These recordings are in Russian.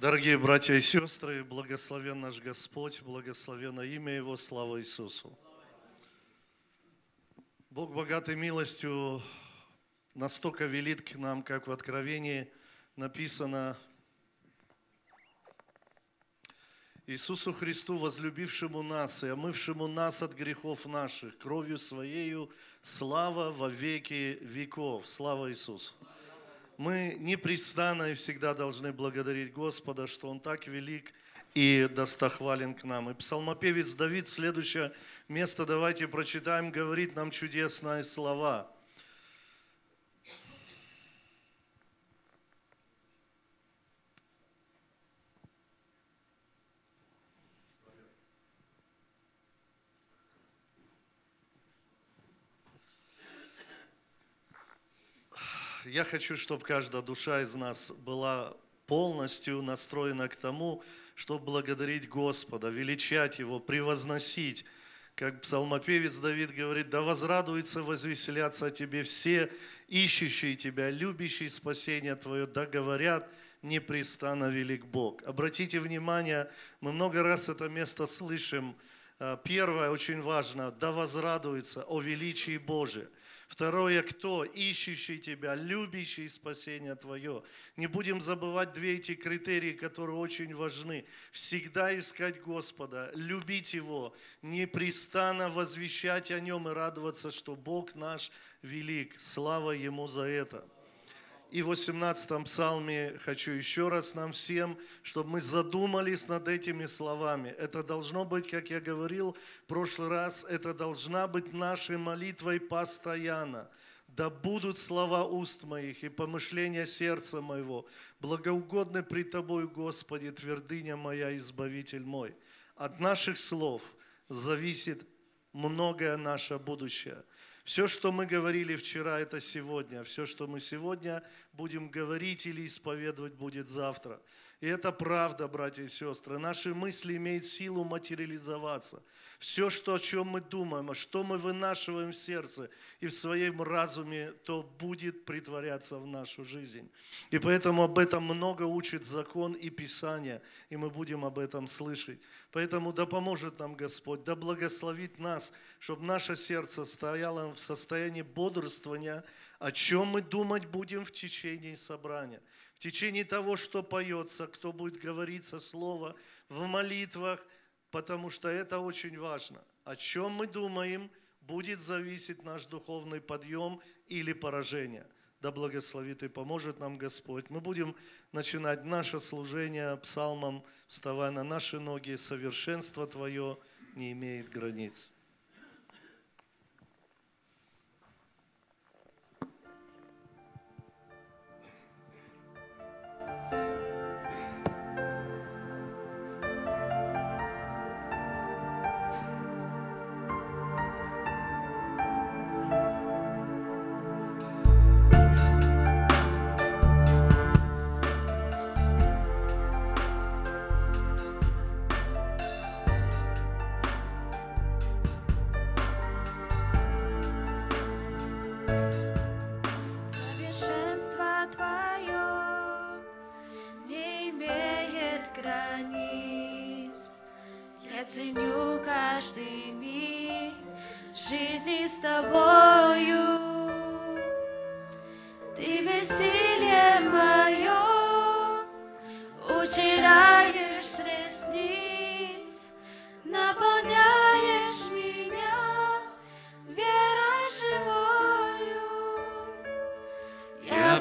Дорогие братья и сестры, благословен наш Господь, благословено имя Его, слава Иисусу. Бог богатый милостью настолько велит к нам, как в Откровении написано, Иисусу Христу, возлюбившему нас и омывшему нас от грехов наших, кровью Своею, слава во веки веков. Слава Иисусу! мы непрестанно и всегда должны благодарить Господа, что Он так велик и достохвален к нам. И псалмопевец Давид, следующее место давайте прочитаем, говорит нам чудесные слова – я хочу, чтобы каждая душа из нас была полностью настроена к тому, чтобы благодарить Господа, величать Его, превозносить. Как псалмопевец Давид говорит, да возрадуются, возвеселятся о Тебе все, ищущие Тебя, любящие спасение Твое, да говорят, непрестанно велик Бог. Обратите внимание, мы много раз это место слышим. Э, первое, очень важно, да возрадуется о величии Божьем. Второе, кто? Ищущий тебя, любящий спасение твое. Не будем забывать две эти критерии, которые очень важны. Всегда искать Господа, любить Его, непрестанно возвещать о Нем и радоваться, что Бог наш велик. Слава Ему за это и в 18 псалме хочу еще раз нам всем, чтобы мы задумались над этими словами. Это должно быть, как я говорил в прошлый раз, это должна быть нашей молитвой постоянно. Да будут слова уст моих и помышления сердца моего, благоугодны при Тобой, Господи, твердыня моя, Избавитель мой. От наших слов зависит многое наше будущее – все, что мы говорили вчера, это сегодня. Все, что мы сегодня будем говорить или исповедовать, будет завтра. И это правда, братья и сестры. Наши мысли имеют силу материализоваться. Все, что, о чем мы думаем, а что мы вынашиваем в сердце и в своем разуме, то будет притворяться в нашу жизнь. И поэтому об этом много учит закон и Писание, и мы будем об этом слышать. Поэтому да поможет нам Господь, да благословит нас – чтобы наше сердце стояло в состоянии бодрствования, о чем мы думать будем в течение собрания, в течение того, что поется, кто будет говориться слово в молитвах, потому что это очень важно. О чем мы думаем, будет зависеть наш духовный подъем или поражение. Да благословит и поможет нам Господь. Мы будем начинать наше служение псалмом, вставая на наши ноги. Совершенство Твое не имеет границ. царство Твое не имеет границ. Я ценю каждый миг жизни с Тобою. Ты бессилие мое, учи нас.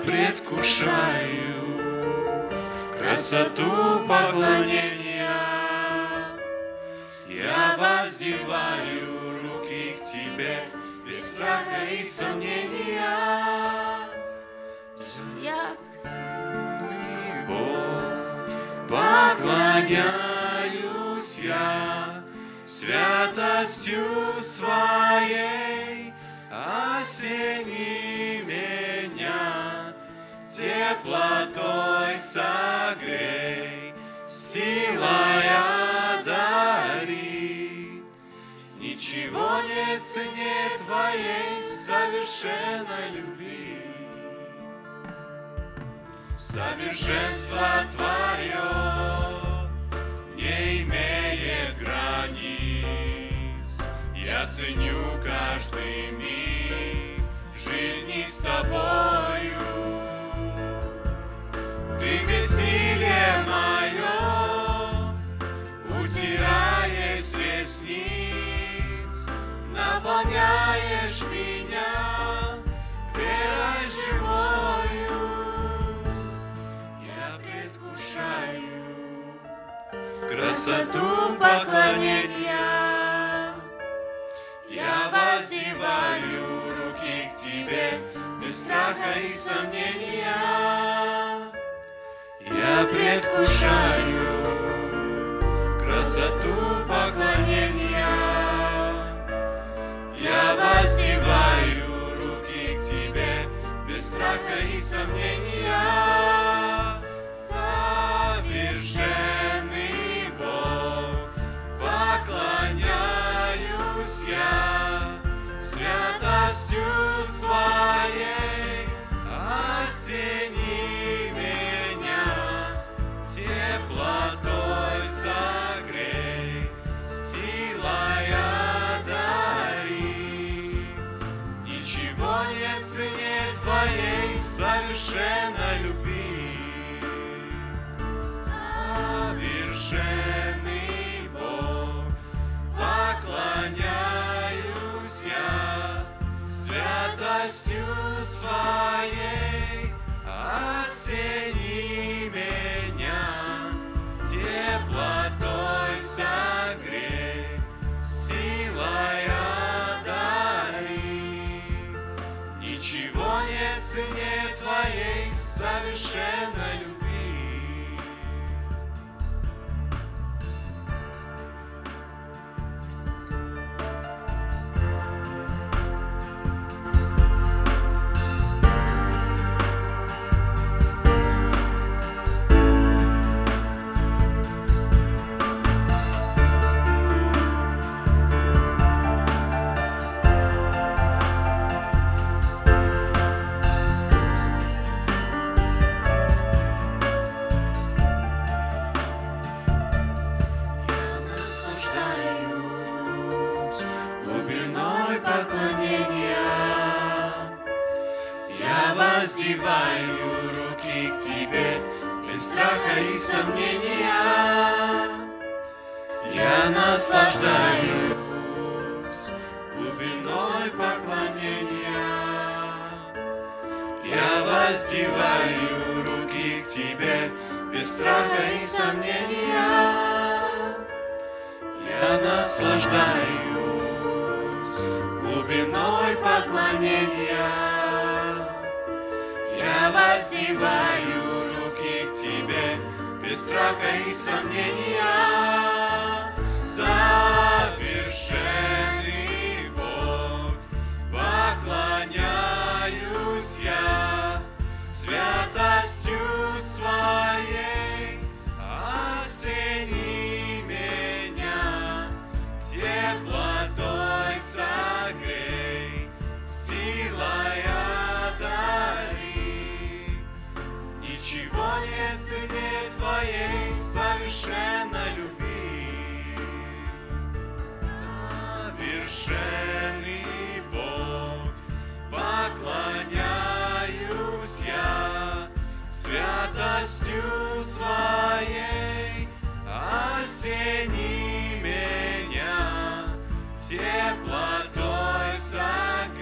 предвкушаю красоту поклонения. Я воздеваю руки к Тебе без страха и сомнения. Я поклоняюсь я святостью своей осенней теплотой согрей, силой одари. Ничего не цене твоей совершенной любви. Совершенство твое не имеет границ. Я ценю каждый миг жизни с тобою. Ты бессилие мое Утираешь ресниц Наполняешь меня Верой живою Я предвкушаю Красоту поклонения Я воздеваю руки к Тебе без страха и сомнения. Я предвкушаю красоту поклонения. Я воздеваю руки к тебе без страха и сомнения. Совершенный Бог, поклоняюсь я святостью своей осенью. Совершенно любви. Совершенный Бог, поклоняюсь я святостью своей, осени меня теплотой согрей, силой одари, ничего не ценя совершенною. воздеваю руки к Тебе без страха и сомнения. Я наслаждаюсь глубиной поклонения. Я воздеваю руки к Тебе без страха и сомнения. Я наслаждаюсь глубиной поклонения воздеваю руки к Тебе, без страха и сомнения. Совершенный Бог, поклоняюсь я святостью Своей осенью. знание цене Твоей совершенной любви. Совершенный Бог, поклоняюсь я святостью своей, осени меня теплотой согретой.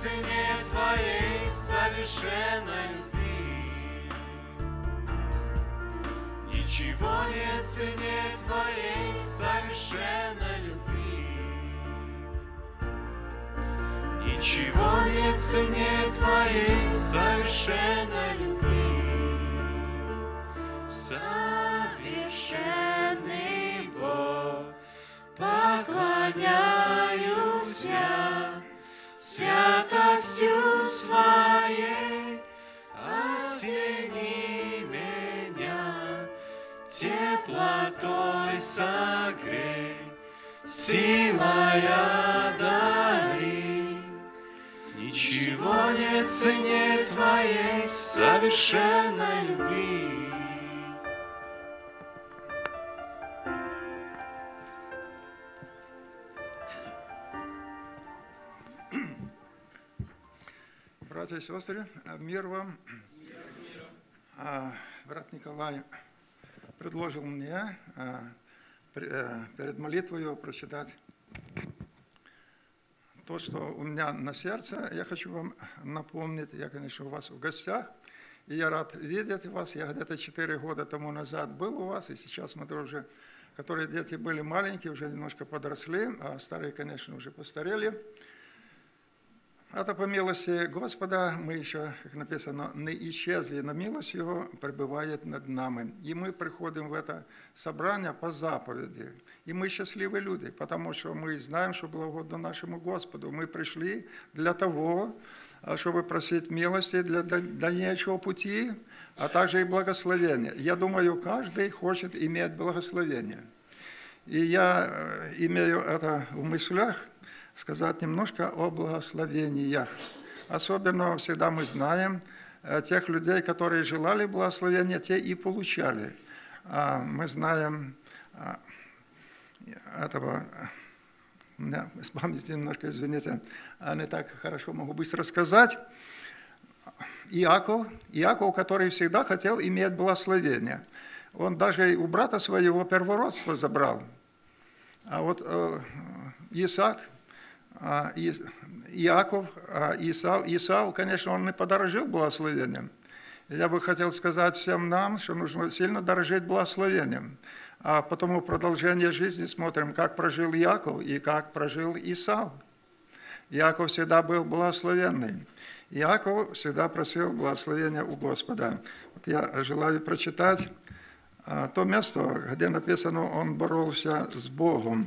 цене Твоей совершенной любви. Ничего не цене Твоей совершенной любви. Ничего не цене Твоей совершенной любви. Совершенный Бог, поклоняюсь я святостью своей осени меня, теплотой согрей, силой одари. Ничего не цене твоей совершенной любви. Братья и сестры, мир вам. А, брат Николай предложил мне а, при, а, э, перед молитвой прочитать то, что у меня на сердце. Я хочу вам напомнить, я, конечно, у вас в гостях, и я рад видеть вас. Я где-то 4 года тому назад был у вас, и сейчас мы тоже, которые дети были маленькие, уже немножко подросли, а старые, конечно, уже постарели. Это по милости Господа мы еще, как написано, не исчезли, но милость Его пребывает над нами. И мы приходим в это собрание по заповеди. И мы счастливые люди, потому что мы знаем, что благодно нашему Господу. Мы пришли для того, чтобы а, просить милости для дальнейшего пути, а также и благословения. Я думаю, каждый хочет иметь благословение. И я э, имею это в мыслях – сказать немножко о благословениях. Особенно всегда мы знаем э, тех людей, которые желали благословения, те и получали. А, мы знаем а, этого у меня с памяти немножко, извините, а не так хорошо могу быстро сказать. Иаков, Иаков, который всегда хотел иметь благословение. Он даже у брата своего первородство забрал. А вот э, Исаак, а, Иаков, а, Исав, Исав, конечно, он не подорожил благословением. Я бы хотел сказать всем нам, что нужно сильно дорожить благословением. А потом потому продолжение жизни смотрим, как прожил Яков и как прожил Исав. Яков всегда был благословенный. Яков всегда просил благословения у Господа. Вот я желаю прочитать а, то место, где написано «Он боролся с Богом».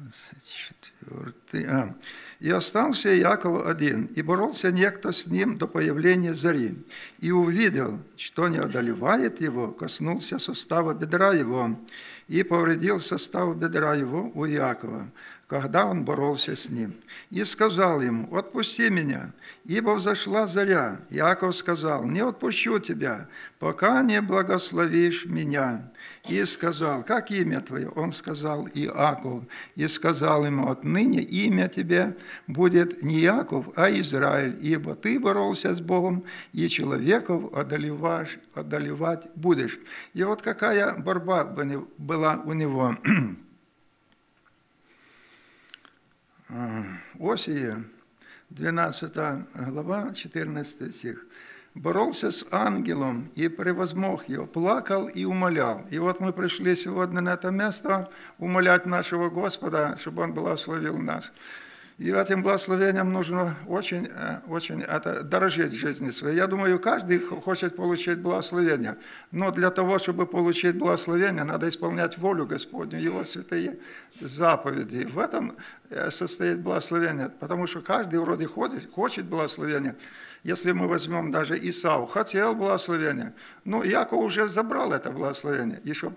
24. А. «И остался Яков один, и боролся некто с ним до появления зари, и увидел, что не одолевает его, коснулся состава бедра его, и повредил состав бедра его у Якова когда он боролся с ним. И сказал ему, «Отпусти меня, ибо взошла заря». Яков сказал, «Не отпущу тебя, пока не благословишь меня». И сказал, «Как имя твое?» Он сказал, «Иаков». И сказал ему, «Отныне имя тебе будет не Яков, а Израиль, ибо ты боролся с Богом, и человеков одолеваешь, одолевать будешь». И вот какая борьба была у него – Э, Осии, 12 глава, 14 стих. «Боролся с ангелом и превозмог его, плакал и умолял». И вот мы пришли сегодня на это место умолять нашего Господа, чтобы Он благословил нас. И этим благословением нужно очень, э, очень это, дорожить жизни своей. Я думаю, каждый хочет получить благословение. Но для того, чтобы получить благословение, надо исполнять волю Господню, Его святые заповеди. в этом э, состоит благословение, потому что каждый вроде ходит, хочет благословения. Если мы возьмем даже Исау, хотел благословения, но Яков уже забрал это благословение. Еще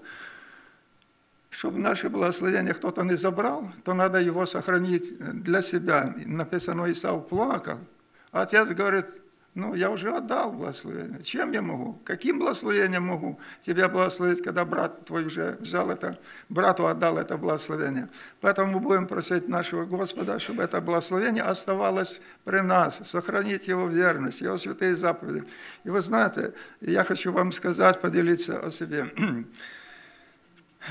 чтобы наше благословение кто-то не забрал, то надо его сохранить для себя. Написано, Исав плакал. отец говорит, ну, я уже отдал благословение. Чем я могу? Каким благословением могу тебя благословить, когда брат твой уже взял это, брату отдал это благословение? Поэтому мы будем просить нашего Господа, чтобы это благословение оставалось при нас, сохранить его верность, его святые заповеди. И вы знаете, я хочу вам сказать, поделиться о себе.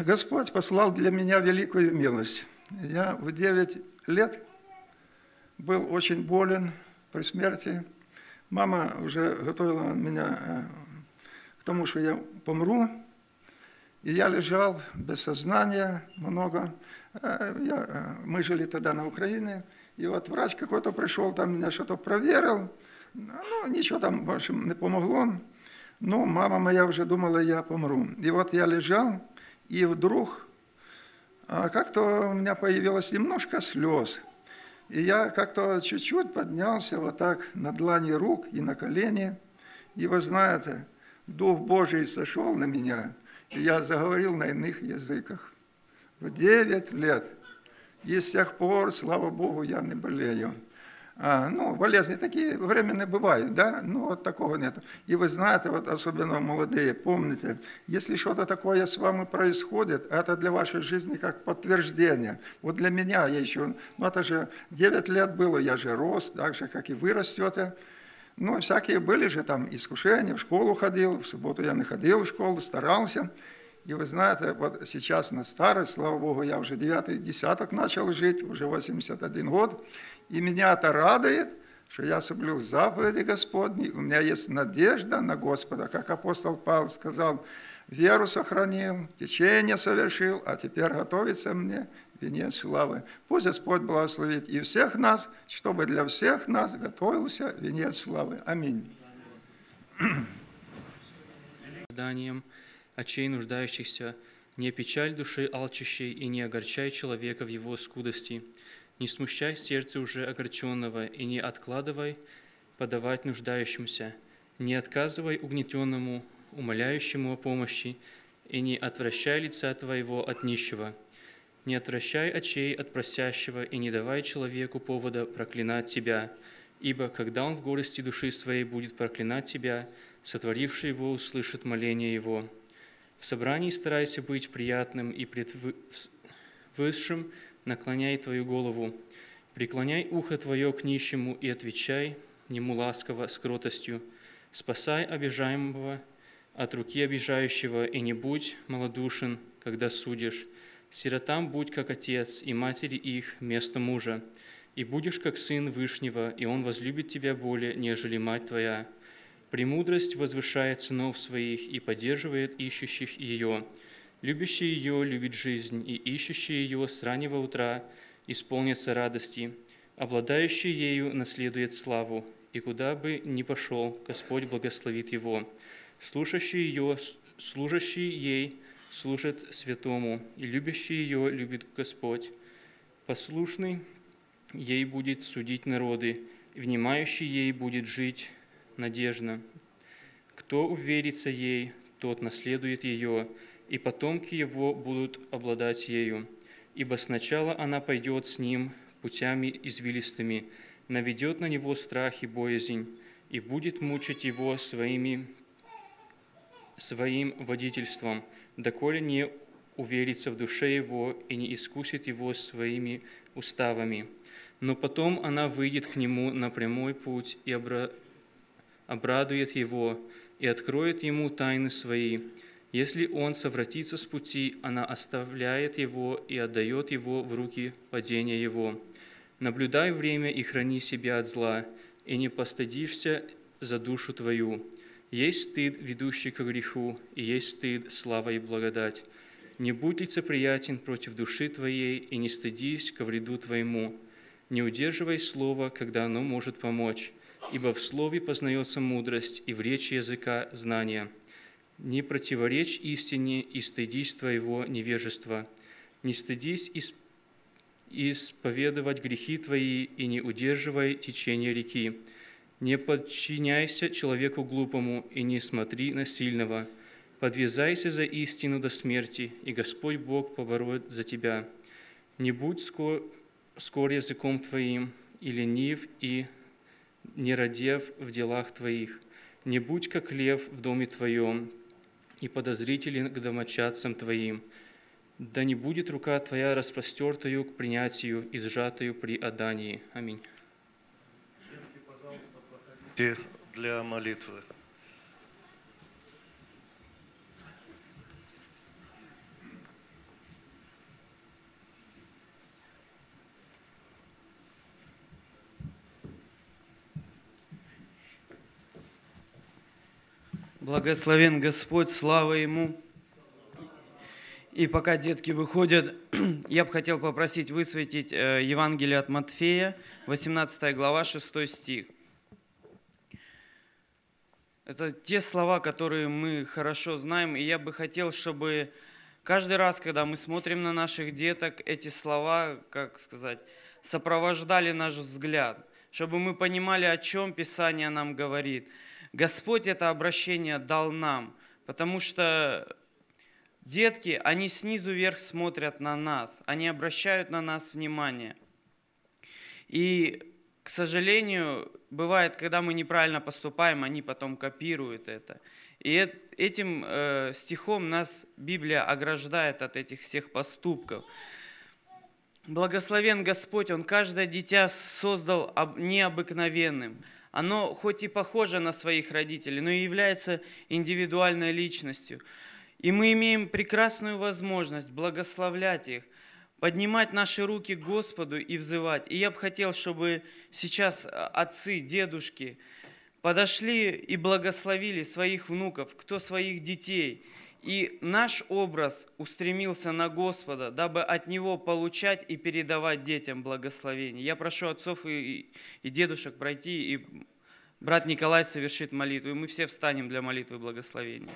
Господь послал для меня великую милость. Я в 9 лет был очень болен при смерти. Мама уже готовила меня э, к тому, что я помру. И я лежал без сознания много. Э, я, э, мы жили тогда на Украине. И вот врач какой-то пришел, там меня что-то проверил. Ну, ничего там, в общем, не помогло. Но мама моя уже думала, я помру. И вот я лежал, и вдруг а, как-то у меня появилось немножко слез. И я как-то чуть-чуть поднялся вот так на длани рук и на колени. И вы знаете, Дух Божий сошел на меня, и я заговорил на иных языках. В 9 лет. И с тех пор, слава Богу, я не болею. А, ну, болезни такие временные бывают, да, но ну, вот такого нет. И вы знаете, вот особенно молодые, помните, если что-то такое с вами происходит, это для вашей жизни как подтверждение. Вот для меня я еще, ну это же 9 лет было, я же рос, так же, как и вы растете. Ну, всякие были же там искушения, в школу ходил, в субботу я не ходил в школу, старался. И вы знаете, вот сейчас на старость, слава богу, я уже девятый десяток начал жить, уже 81 год. И меня это радует, что я соблюл заповеди Господни, у меня есть надежда на Господа. Как апостол Павел сказал, веру сохранил, течение совершил, а теперь готовится мне венец славы. Пусть Господь благословит и всех нас, чтобы для всех нас готовился венец славы. Аминь. Страданием, очей нуждающихся, не печаль души алчащей и не огорчай человека в его скудости – не смущай сердце уже огорченного и не откладывай подавать нуждающимся. Не отказывай угнетенному, умоляющему о помощи, и не отвращай лица твоего от нищего. Не отвращай очей от просящего, и не давай человеку повода проклинать тебя, ибо когда он в горести души своей будет проклинать тебя, сотворивший его услышит моление его. В собрании старайся быть приятным и превысшим наклоняй твою голову, преклоняй ухо твое к нищему и отвечай ему ласково с кротостью, спасай обижаемого от руки обижающего и не будь малодушен, когда судишь. Сиротам будь как отец, и матери их место мужа. И будешь как сын Вышнего, и он возлюбит тебя более, нежели мать твоя. Премудрость возвышает сынов своих и поддерживает ищущих ее. Любящий ее любит жизнь, и ищущий ее с раннего утра исполнится радости. Обладающий ею наследует славу, и куда бы ни пошел, Господь благословит его. Слушающий ее, служащий ей, служит святому, и любящий ее любит Господь. Послушный ей будет судить народы, и внимающий ей будет жить надежно. Кто уверится ей, тот наследует ее, и потомки его будут обладать ею. Ибо сначала она пойдет с ним путями извилистыми, наведет на него страх и боязнь, и будет мучить его своими, своим водительством, доколе не уверится в душе его и не искусит его своими уставами. Но потом она выйдет к нему на прямой путь и обра... обрадует его, и откроет ему тайны свои, если он совратится с пути, она оставляет его и отдает его в руки падения его. Наблюдай время и храни себя от зла, и не постыдишься за душу твою. Есть стыд, ведущий к греху, и есть стыд, слава и благодать. Не будь лицеприятен против души твоей, и не стыдись ко вреду твоему. Не удерживай слова, когда оно может помочь, ибо в слове познается мудрость, и в речи языка – знание – не противоречь истине и стыдись твоего невежества. Не стыдись исп... исповедовать грехи твои и не удерживай течение реки. Не подчиняйся человеку глупому и не смотри на сильного. Подвязайся за истину до смерти, и Господь Бог поворует за тебя. Не будь скор, скор языком твоим, и ленив, и не нерадев в делах твоих. Не будь как лев в доме твоем, и подозрителен к домочадцам твоим. Да не будет рука твоя распростертою к принятию и сжатую при отдании. Аминь. Для молитвы. Благословен Господь, слава Ему. И пока детки выходят, я бы хотел попросить высветить э, Евангелие от Матфея, 18 глава, 6 стих. Это те слова, которые мы хорошо знаем, и я бы хотел, чтобы каждый раз, когда мы смотрим на наших деток, эти слова, как сказать, сопровождали наш взгляд, чтобы мы понимали, о чем Писание нам говорит – Господь это обращение дал нам, потому что детки, они снизу вверх смотрят на нас, они обращают на нас внимание. И, к сожалению, бывает, когда мы неправильно поступаем, они потом копируют это. И этим э, стихом нас Библия ограждает от этих всех поступков. Благословен Господь, Он каждое дитя создал необыкновенным оно хоть и похоже на своих родителей, но и является индивидуальной личностью. И мы имеем прекрасную возможность благословлять их, поднимать наши руки к Господу и взывать. И я бы хотел, чтобы сейчас а, отцы, дедушки подошли и благословили своих внуков, кто своих детей – и наш образ устремился на Господа, дабы от Него получать и передавать детям благословение. Я прошу отцов и, и дедушек пройти, и брат Николай совершит молитву, и мы все встанем для молитвы благословения.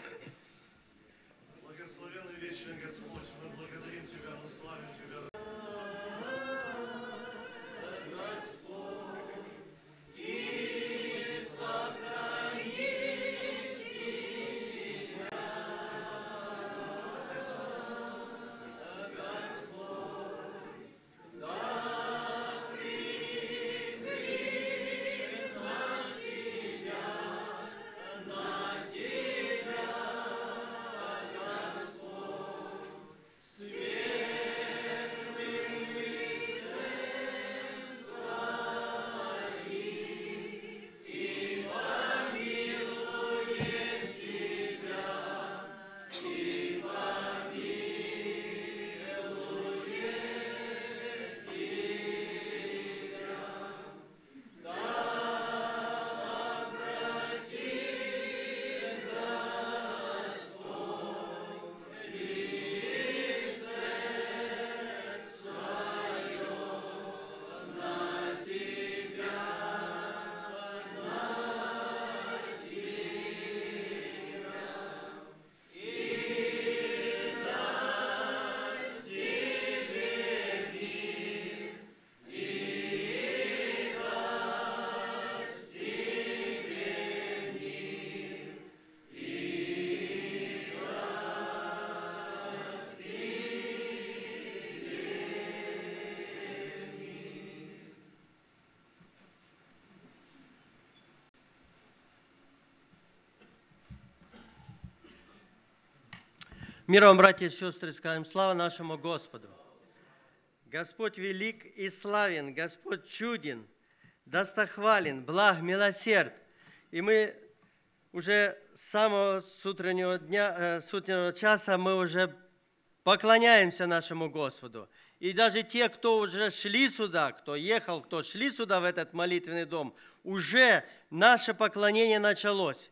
Мир вам, братья и сестры, скажем слава нашему Господу. Господь велик и славен, Господь чуден, достохвален, благ, милосерд. И мы уже с самого с утреннего дня, э, с утреннего часа мы уже поклоняемся нашему Господу. И даже те, кто уже шли сюда, кто ехал, кто шли сюда, в этот молитвенный дом, уже наше поклонение началось.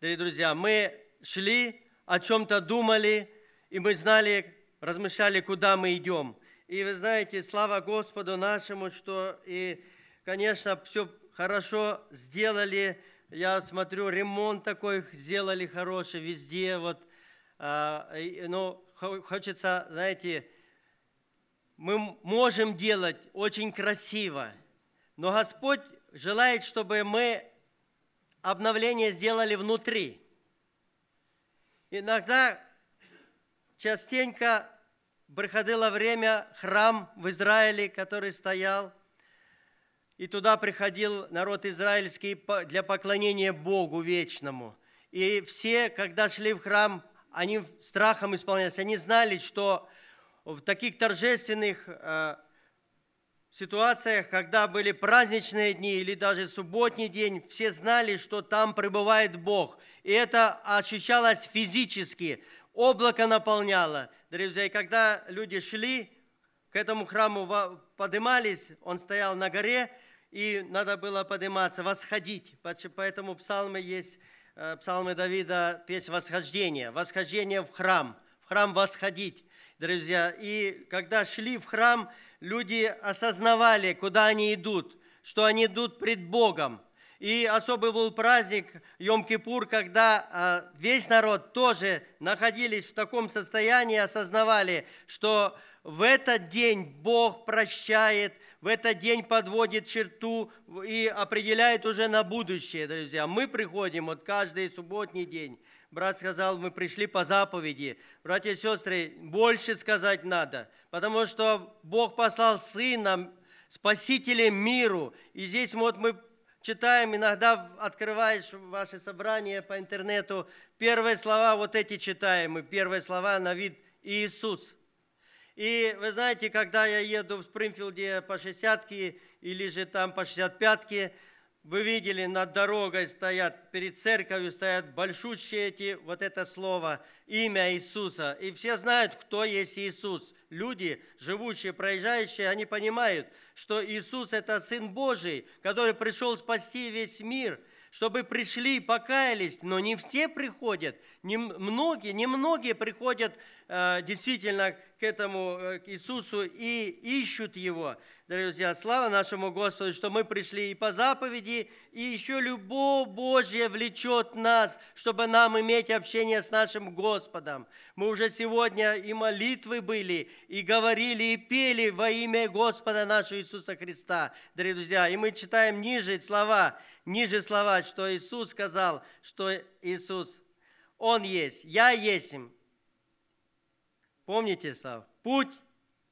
Дорогие друзья, мы шли, о чем-то думали, и мы знали, размышляли, куда мы идем. И вы знаете, слава Господу нашему, что и, конечно, все хорошо сделали. Я смотрю, ремонт такой сделали хороший везде. Вот, а, ну, хочется, знаете, мы можем делать очень красиво, но Господь желает, чтобы мы обновление сделали внутри. Иногда, частенько приходило время, храм в Израиле, который стоял, и туда приходил народ израильский для поклонения Богу вечному. И все, когда шли в храм, они страхом исполнялись. Они знали, что в таких торжественных э, ситуациях, когда были праздничные дни или даже субботний день, все знали, что там пребывает Бог. И это ощущалось физически. Облако наполняло. Друзья, и когда люди шли к этому храму, поднимались, он стоял на горе, и надо было подниматься, восходить. Поэтому псалмы есть, э, псалмы Давида, песнь восхождения, восхождение в храм, в храм восходить, друзья. И когда шли в храм, люди осознавали, куда они идут, что они идут пред Богом. И особый был праздник Йом-Кипур, когда а, весь народ тоже находились в таком состоянии, осознавали, что в этот день Бог прощает, в этот день подводит черту и определяет уже на будущее, друзья. Мы приходим вот каждый субботний день Брат сказал, мы пришли по заповеди. Братья и сестры, больше сказать надо, потому что Бог послал Сына, Спасителя миру. И здесь вот мы читаем, иногда открываешь ваши собрания по интернету, первые слова вот эти читаем, и первые слова на вид Иисус. И вы знаете, когда я еду в Спрингфилде по 60 или же там по 65 вы видели, над дорогой стоят, перед церковью стоят большущие эти, вот это слово, имя Иисуса. И все знают, кто есть Иисус. Люди, живущие, проезжающие, они понимают, что Иисус – это Сын Божий, который пришел спасти весь мир, чтобы пришли и покаялись. Но не все приходят, не многие, не многие приходят э, действительно к этому, э, к Иисусу и ищут Его. Дорогие друзья, слава нашему Господу, что мы пришли и по заповеди, и еще любовь Божья влечет нас, чтобы нам иметь общение с нашим Господом. Мы уже сегодня и молитвы были, и говорили, и пели во имя Господа нашего Иисуса Христа. Дорогие друзья, и мы читаем ниже слова, ниже слова, что Иисус сказал, что Иисус, Он есть, Я есть, Помните, Слав? Путь,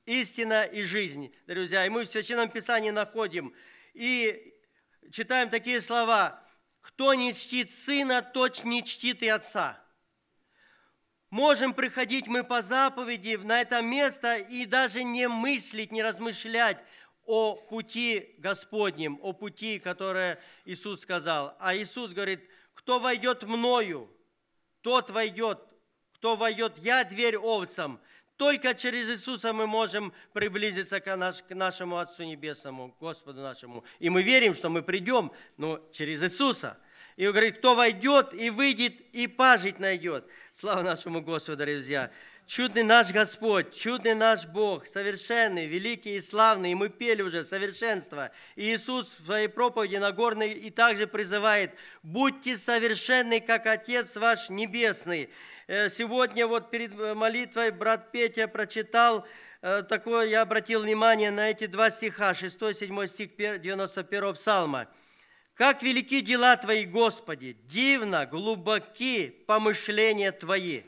истина и жизнь, друзья. И мы в Священном Писании находим и читаем такие слова. «Кто не чтит Сына, тот не чтит и Отца». Можем приходить мы по заповеди на это место и даже не мыслить, не размышлять о пути Господнем, о пути, которое Иисус сказал. А Иисус говорит, кто войдет мною, тот войдет кто войдет, я дверь овцам. Только через Иисуса мы можем приблизиться к, наш, к нашему Отцу Небесному, Господу нашему. И мы верим, что мы придем, но через Иисуса. И он говорит, кто войдет и выйдет, и пажить найдет. Слава нашему Господу, друзья чудный наш Господь, чудный наш Бог, совершенный, великий и славный. И мы пели уже совершенство. И Иисус в своей проповеди Нагорной и также призывает, будьте совершенны, как Отец ваш Небесный. Э, сегодня вот перед э, молитвой брат Петя прочитал э, такое, я обратил внимание на эти два стиха, 6-7 стих 91 псалма. «Как велики дела Твои, Господи! Дивно, глубоки помышления Твои!»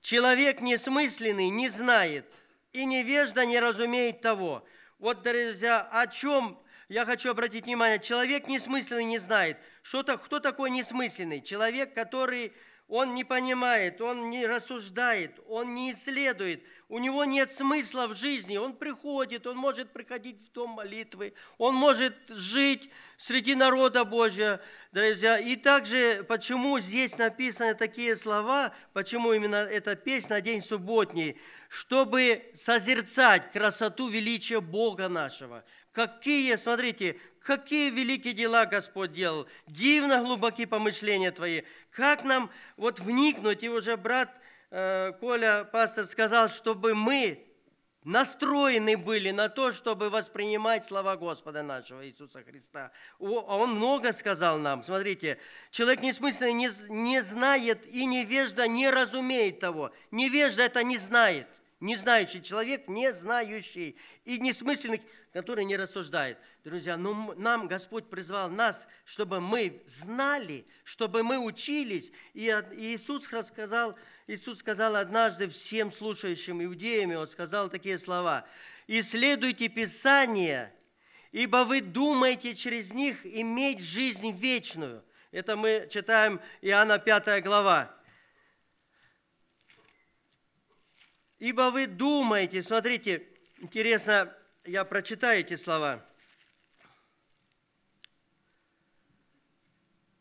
Человек несмысленный не знает, и невежда не разумеет того. Вот, друзья, о чем я хочу обратить внимание. Человек несмысленный не знает. Что -то, кто такой несмысленный? Человек, который он не понимает, он не рассуждает, он не исследует, у него нет смысла в жизни, он приходит, он может приходить в дом молитвы, он может жить среди народа Божия, друзья. И также, почему здесь написаны такие слова, почему именно эта песня «День субботний», чтобы созерцать красоту величия Бога нашего. Какие, смотрите, какие великие дела Господь делал, дивно глубоки помышления Твои. Как нам вот вникнуть, и уже брат э, Коля, пастор, сказал, чтобы мы настроены были на то, чтобы воспринимать слова Господа нашего Иисуса Христа. А он много сказал нам, смотрите, человек несмысленный не, не знает и невежда не разумеет того. Невежда это не знает не знающий человек, не знающий и несмысленный, который не рассуждает. Друзья, но ну, нам Господь призвал нас, чтобы мы знали, чтобы мы учились. И Иисус рассказал, Иисус сказал однажды всем слушающим иудеям, Он сказал такие слова, «Исследуйте Писание, ибо вы думаете через них иметь жизнь вечную». Это мы читаем Иоанна 5 глава. Ибо вы думаете, смотрите, интересно, я прочитаю эти слова.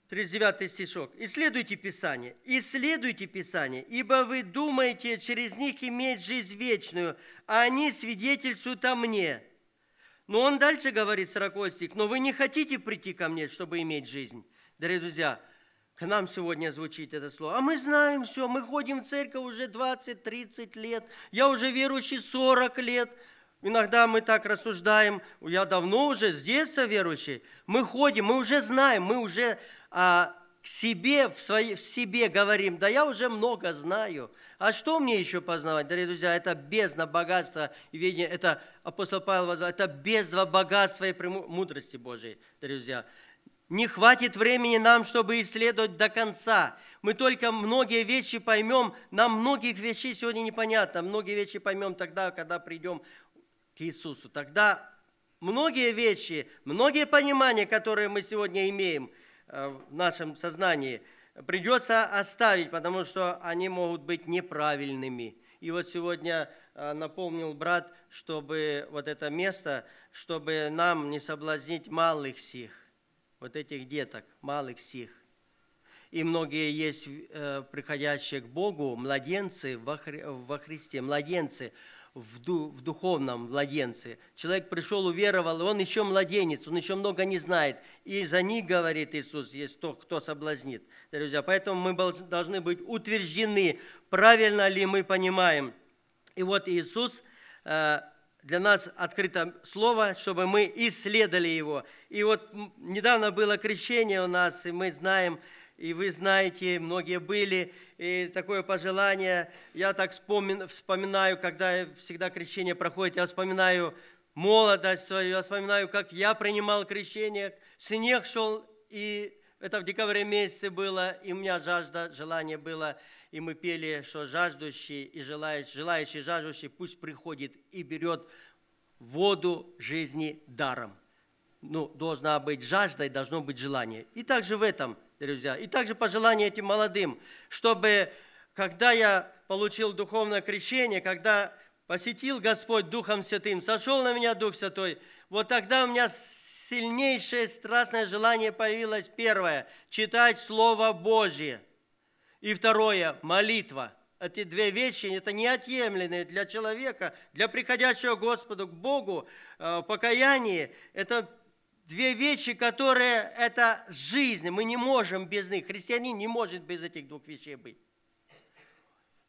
39 стишок. «Исследуйте Писание, исследуйте Писание, ибо вы думаете через них иметь жизнь вечную, а они свидетельствуют о мне». Но он дальше говорит, 40 стих, «Но вы не хотите прийти ко мне, чтобы иметь жизнь». Дорогие друзья, к нам сегодня звучит это слово. А мы знаем все, мы ходим в церковь уже 20-30 лет, я уже верующий 40 лет. Иногда мы так рассуждаем, я давно уже с детства верующий, мы ходим, мы уже знаем, мы уже а, к себе, в, свои, в себе говорим, да я уже много знаю. А что мне еще познавать, дорогие друзья? Это бездна богатства и видение, это апостол Павел, сказал. это бездна богатства и мудрости Божией, дорогие друзья. Не хватит времени нам, чтобы исследовать до конца. Мы только многие вещи поймем. Нам многих вещей сегодня непонятно. Многие вещи поймем тогда, когда придем к Иисусу. Тогда многие вещи, многие понимания, которые мы сегодня имеем э, в нашем сознании, придется оставить, потому что они могут быть неправильными. И вот сегодня э, напомнил брат, чтобы вот это место, чтобы нам не соблазнить малых сих – вот этих деток, малых сих. И многие есть э, приходящие к Богу, младенцы во, Хри, во Христе, младенцы в, ду, в духовном младенце. Человек пришел, уверовал, и он еще младенец, он еще много не знает. И за них, говорит Иисус, есть тот, кто соблазнит. Друзья, поэтому мы должны быть утверждены, правильно ли мы понимаем. И вот Иисус э, для нас открыто Слово, чтобы мы исследовали его. И вот недавно было крещение у нас, и мы знаем, и вы знаете, многие были, и такое пожелание. Я так вспоминаю, когда всегда крещение проходит, я вспоминаю молодость свою, я вспоминаю, как я принимал крещение, снег шел, и это в декабре месяце было, и у меня жажда, желание было – и мы пели, что жаждущий и желающий, желающий жаждущий пусть приходит и берет воду жизни даром. Ну, должна быть жажда и должно быть желание. И также в этом, друзья, и также пожелание этим молодым, чтобы, когда я получил духовное крещение, когда посетил Господь Духом Святым, сошел на меня Дух Святой, вот тогда у меня сильнейшее страстное желание появилось первое – читать Слово Божье – и второе – молитва. Эти две вещи – это неотъемленные для человека, для приходящего Господу к Богу, э, покаяние. Это две вещи, которые – это жизнь. Мы не можем без них. Христианин не может без этих двух вещей быть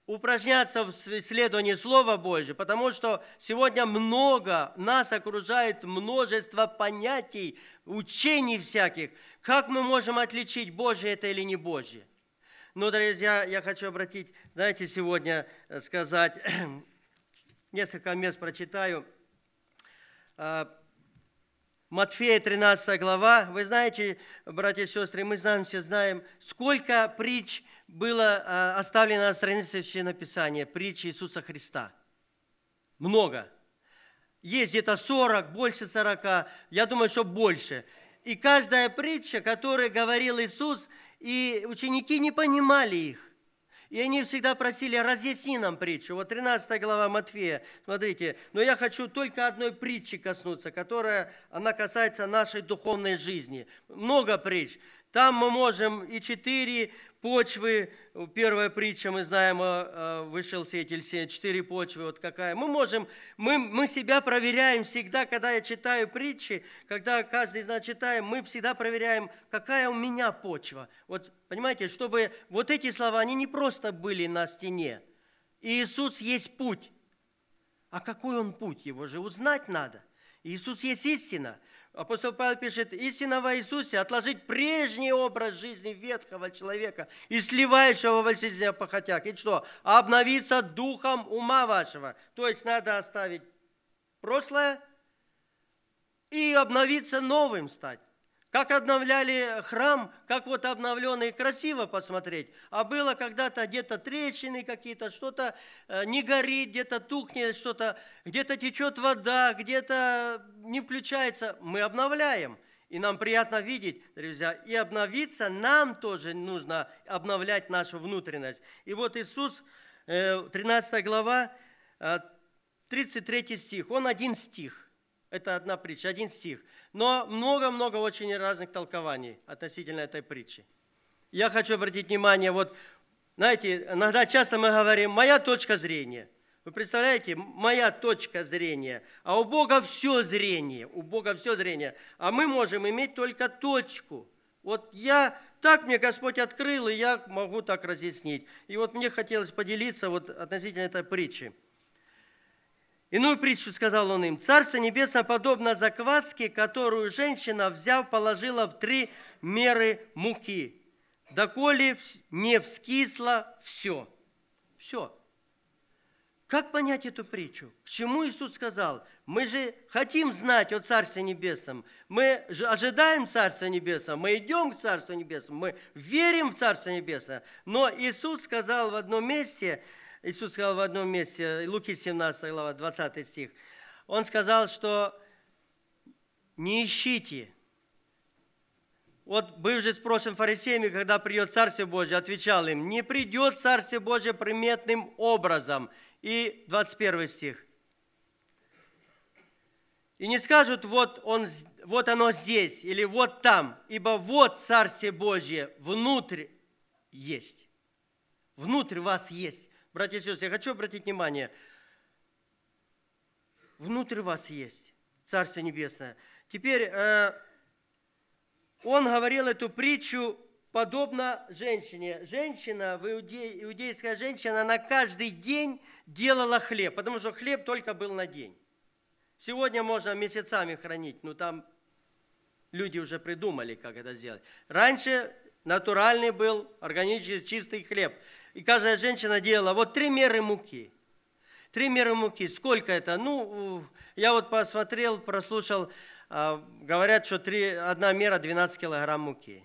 упражняться в исследовании Слова Божьего, потому что сегодня много, нас окружает множество понятий, учений всяких. Как мы можем отличить, Божье это или не Божье? Ну, друзья, я хочу обратить, знаете, сегодня э, сказать, несколько мест прочитаю. А, Матфея 13 глава. Вы знаете, братья и сестры, мы знаем, все знаем, сколько притч было а, оставлено на странице Священного притч Иисуса Христа. Много. Есть где-то 40, больше 40, я думаю, что больше. И каждая притча, которую говорил Иисус, и ученики не понимали их. И они всегда просили, разъясни нам притчу. Вот 13 глава Матфея, смотрите. Но я хочу только одной притчи коснуться, которая, она касается нашей духовной жизни. Много притч. Там мы можем и четыре почвы. Первая притча, мы знаем, э, э, вышел сеятель сеять четыре почвы, вот какая. Мы можем, мы, мы себя проверяем всегда, когда я читаю притчи, когда каждый из нас читаем, мы всегда проверяем, какая у меня почва. Вот, понимаете, чтобы вот эти слова, они не просто были на стене. И Иисус есть путь. А какой он путь? Его же узнать надо. Иисус есть истина – Апостол Павел пишет, истина во Иисусе отложить прежний образ жизни ветхого человека и сливающего во всех похотях. И что? «А обновиться духом ума вашего. То есть надо оставить прошлое и обновиться новым стать. Как обновляли храм, как вот обновленный, красиво посмотреть. А было когда-то где-то трещины какие-то, что-то э, не горит, где-то тухнет что-то, где-то течет вода, где-то не включается. Мы обновляем. И нам приятно видеть, друзья, и обновиться нам тоже нужно обновлять нашу внутренность. И вот Иисус, 13 э, глава, 33 э, стих, он один стих – это одна притча, один стих. Но много-много очень разных толкований относительно этой притчи. Я хочу обратить внимание, вот, знаете, иногда часто мы говорим «моя точка зрения». Вы представляете, моя точка зрения, а у Бога все зрение, у Бога все зрение, а мы можем иметь только точку. Вот я так мне Господь открыл, и я могу так разъяснить. И вот мне хотелось поделиться вот относительно этой притчи. Иную притчу сказал он им, «Царство небесное подобно закваске, которую женщина, взяв, положила в три меры муки, доколе не вскисло все». Все. Как понять эту притчу? К чему Иисус сказал? Мы же хотим знать о Царстве Небесном. Мы же ожидаем Царства Небесного. Мы идем к Царству Небесному. Мы верим в Царство Небесное. Но Иисус сказал в одном месте – Иисус сказал в одном месте, Луки 17 глава, 20 стих, Он сказал, что не ищите. Вот был же спрошен фарисеями, когда придет Царствие Божие, отвечал им, не придет Царствие Божие приметным образом. И 21 стих. И не скажут, вот, он, вот оно здесь или вот там, ибо вот Царствие Божие внутрь есть. Внутрь вас есть. Братья и сестры, я хочу обратить внимание, внутрь вас есть Царство Небесное. Теперь э, он говорил эту притчу подобно женщине. Женщина, в иуде, иудейская женщина, она каждый день делала хлеб, потому что хлеб только был на день. Сегодня можно месяцами хранить, но там люди уже придумали, как это сделать. Раньше натуральный был органический чистый хлеб. И каждая женщина делала вот три меры муки. Три меры муки. Сколько это? Ну, я вот посмотрел, прослушал, а, говорят, что три, одна мера 12 килограмм муки.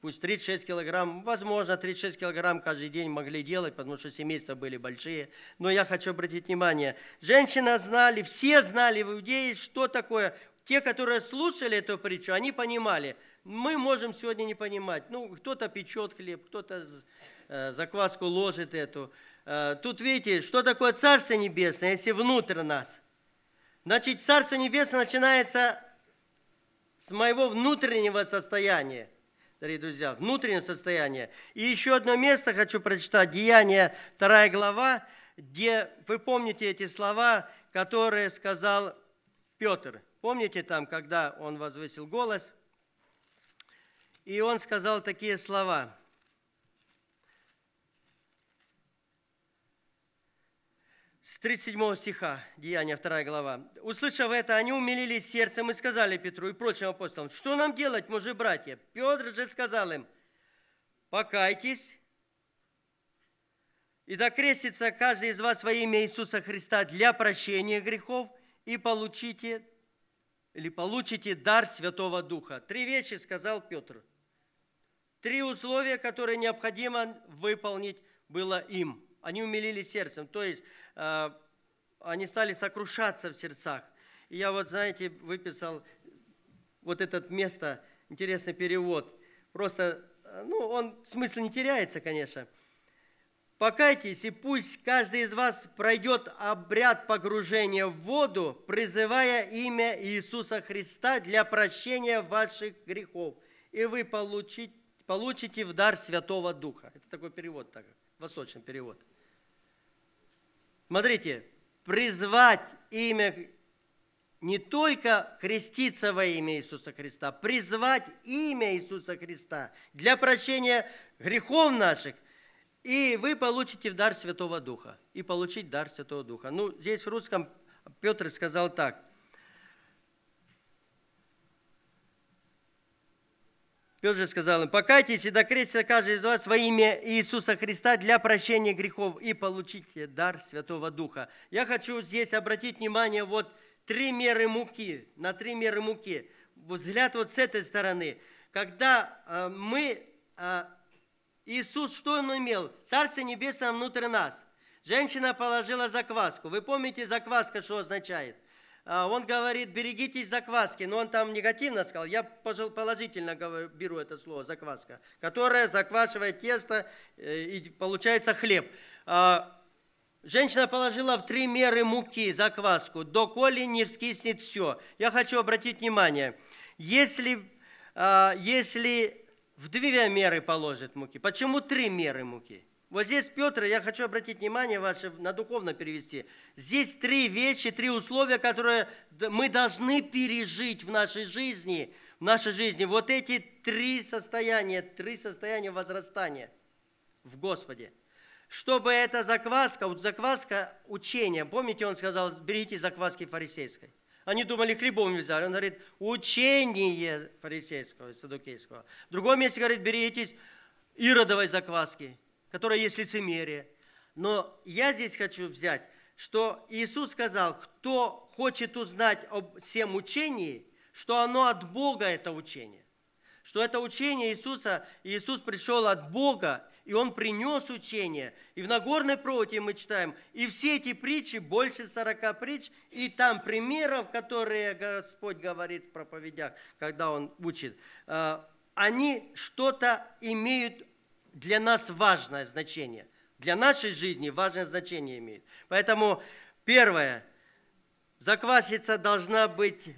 Пусть 36 килограмм, возможно, 36 килограмм каждый день могли делать, потому что семейства были большие. Но я хочу обратить внимание, женщины знали, все знали в Иудее, что такое. Те, которые слушали эту притчу, они понимали. Мы можем сегодня не понимать. Ну, кто-то печет хлеб, кто-то Э, закваску ложит эту. Э, тут видите, что такое Царство Небесное, если внутрь нас. Значит, Царство Небесное начинается с моего внутреннего состояния, дорогие друзья, внутреннего состояния. И еще одно место хочу прочитать, Деяние 2 глава, где вы помните эти слова, которые сказал Петр. Помните там, когда он возвысил голос? И он сказал такие слова – с 37 стиха, Деяния 2 глава. «Услышав это, они умилились сердцем и сказали Петру и прочим апостолам, что нам делать, мужи братья? Петр же сказал им, покайтесь, и докрестится каждый из вас во имя Иисуса Христа для прощения грехов, и получите, или получите дар Святого Духа». Три вещи сказал Петр. Три условия, которые необходимо выполнить было им – они умилили сердцем, то есть э, они стали сокрушаться в сердцах. И я вот, знаете, выписал вот это место, интересный перевод. Просто, э, ну, он смысл не теряется, конечно. Покайтесь, и пусть каждый из вас пройдет обряд погружения в воду, призывая имя Иисуса Христа для прощения ваших грехов, и вы получите, получите в дар Святого Духа. Это такой перевод, так, восточный перевод. Смотрите, призвать имя не только креститься во имя Иисуса Христа, призвать имя Иисуса Христа для прощения грехов наших, и вы получите в дар Святого Духа. И получить дар Святого Духа. Ну, здесь в русском Петр сказал так. Петр же сказал им, покайтесь и докрестится каждый из вас во имя Иисуса Христа для прощения грехов и получите дар Святого Духа. Я хочу здесь обратить внимание вот три меры муки, на три меры муки. Взгляд вот с этой стороны. Когда э, мы, э, Иисус, что Он имел? Царство Небесное внутри нас. Женщина положила закваску. Вы помните закваска, что означает – а, он говорит, берегитесь закваски, но он там негативно сказал, я положительно говорю, беру это слово, закваска, которая заквашивает тесто э, и получается хлеб. А, женщина положила в три меры муки закваску, доколе не вскиснет все. Я хочу обратить внимание, если, а, если в две меры положит муки, почему три меры муки? Вот здесь, Петр, я хочу обратить внимание ваше, на духовно перевести. Здесь три вещи, три условия, которые мы должны пережить в нашей жизни. В нашей жизни вот эти три состояния, три состояния возрастания в Господе. Чтобы эта закваска, вот закваска учения, помните, он сказал, берите закваски фарисейской. Они думали, хлебом взяли. Он говорит, учение фарисейского, садукейского. В другом месте говорит, беритесь иродовой закваски которое есть лицемерие. Но я здесь хочу взять, что Иисус сказал, кто хочет узнать об всем учении, что оно от Бога это учение, что это учение Иисуса, Иисус пришел от Бога, и Он принес учение. И в Нагорной проповеди мы читаем, и все эти притчи, больше сорока притч, и там примеров, которые Господь говорит в проповедях, когда Он учит, э, они что-то имеют для нас важное значение. Для нашей жизни важное значение имеет. Поэтому первое, закваситься должна быть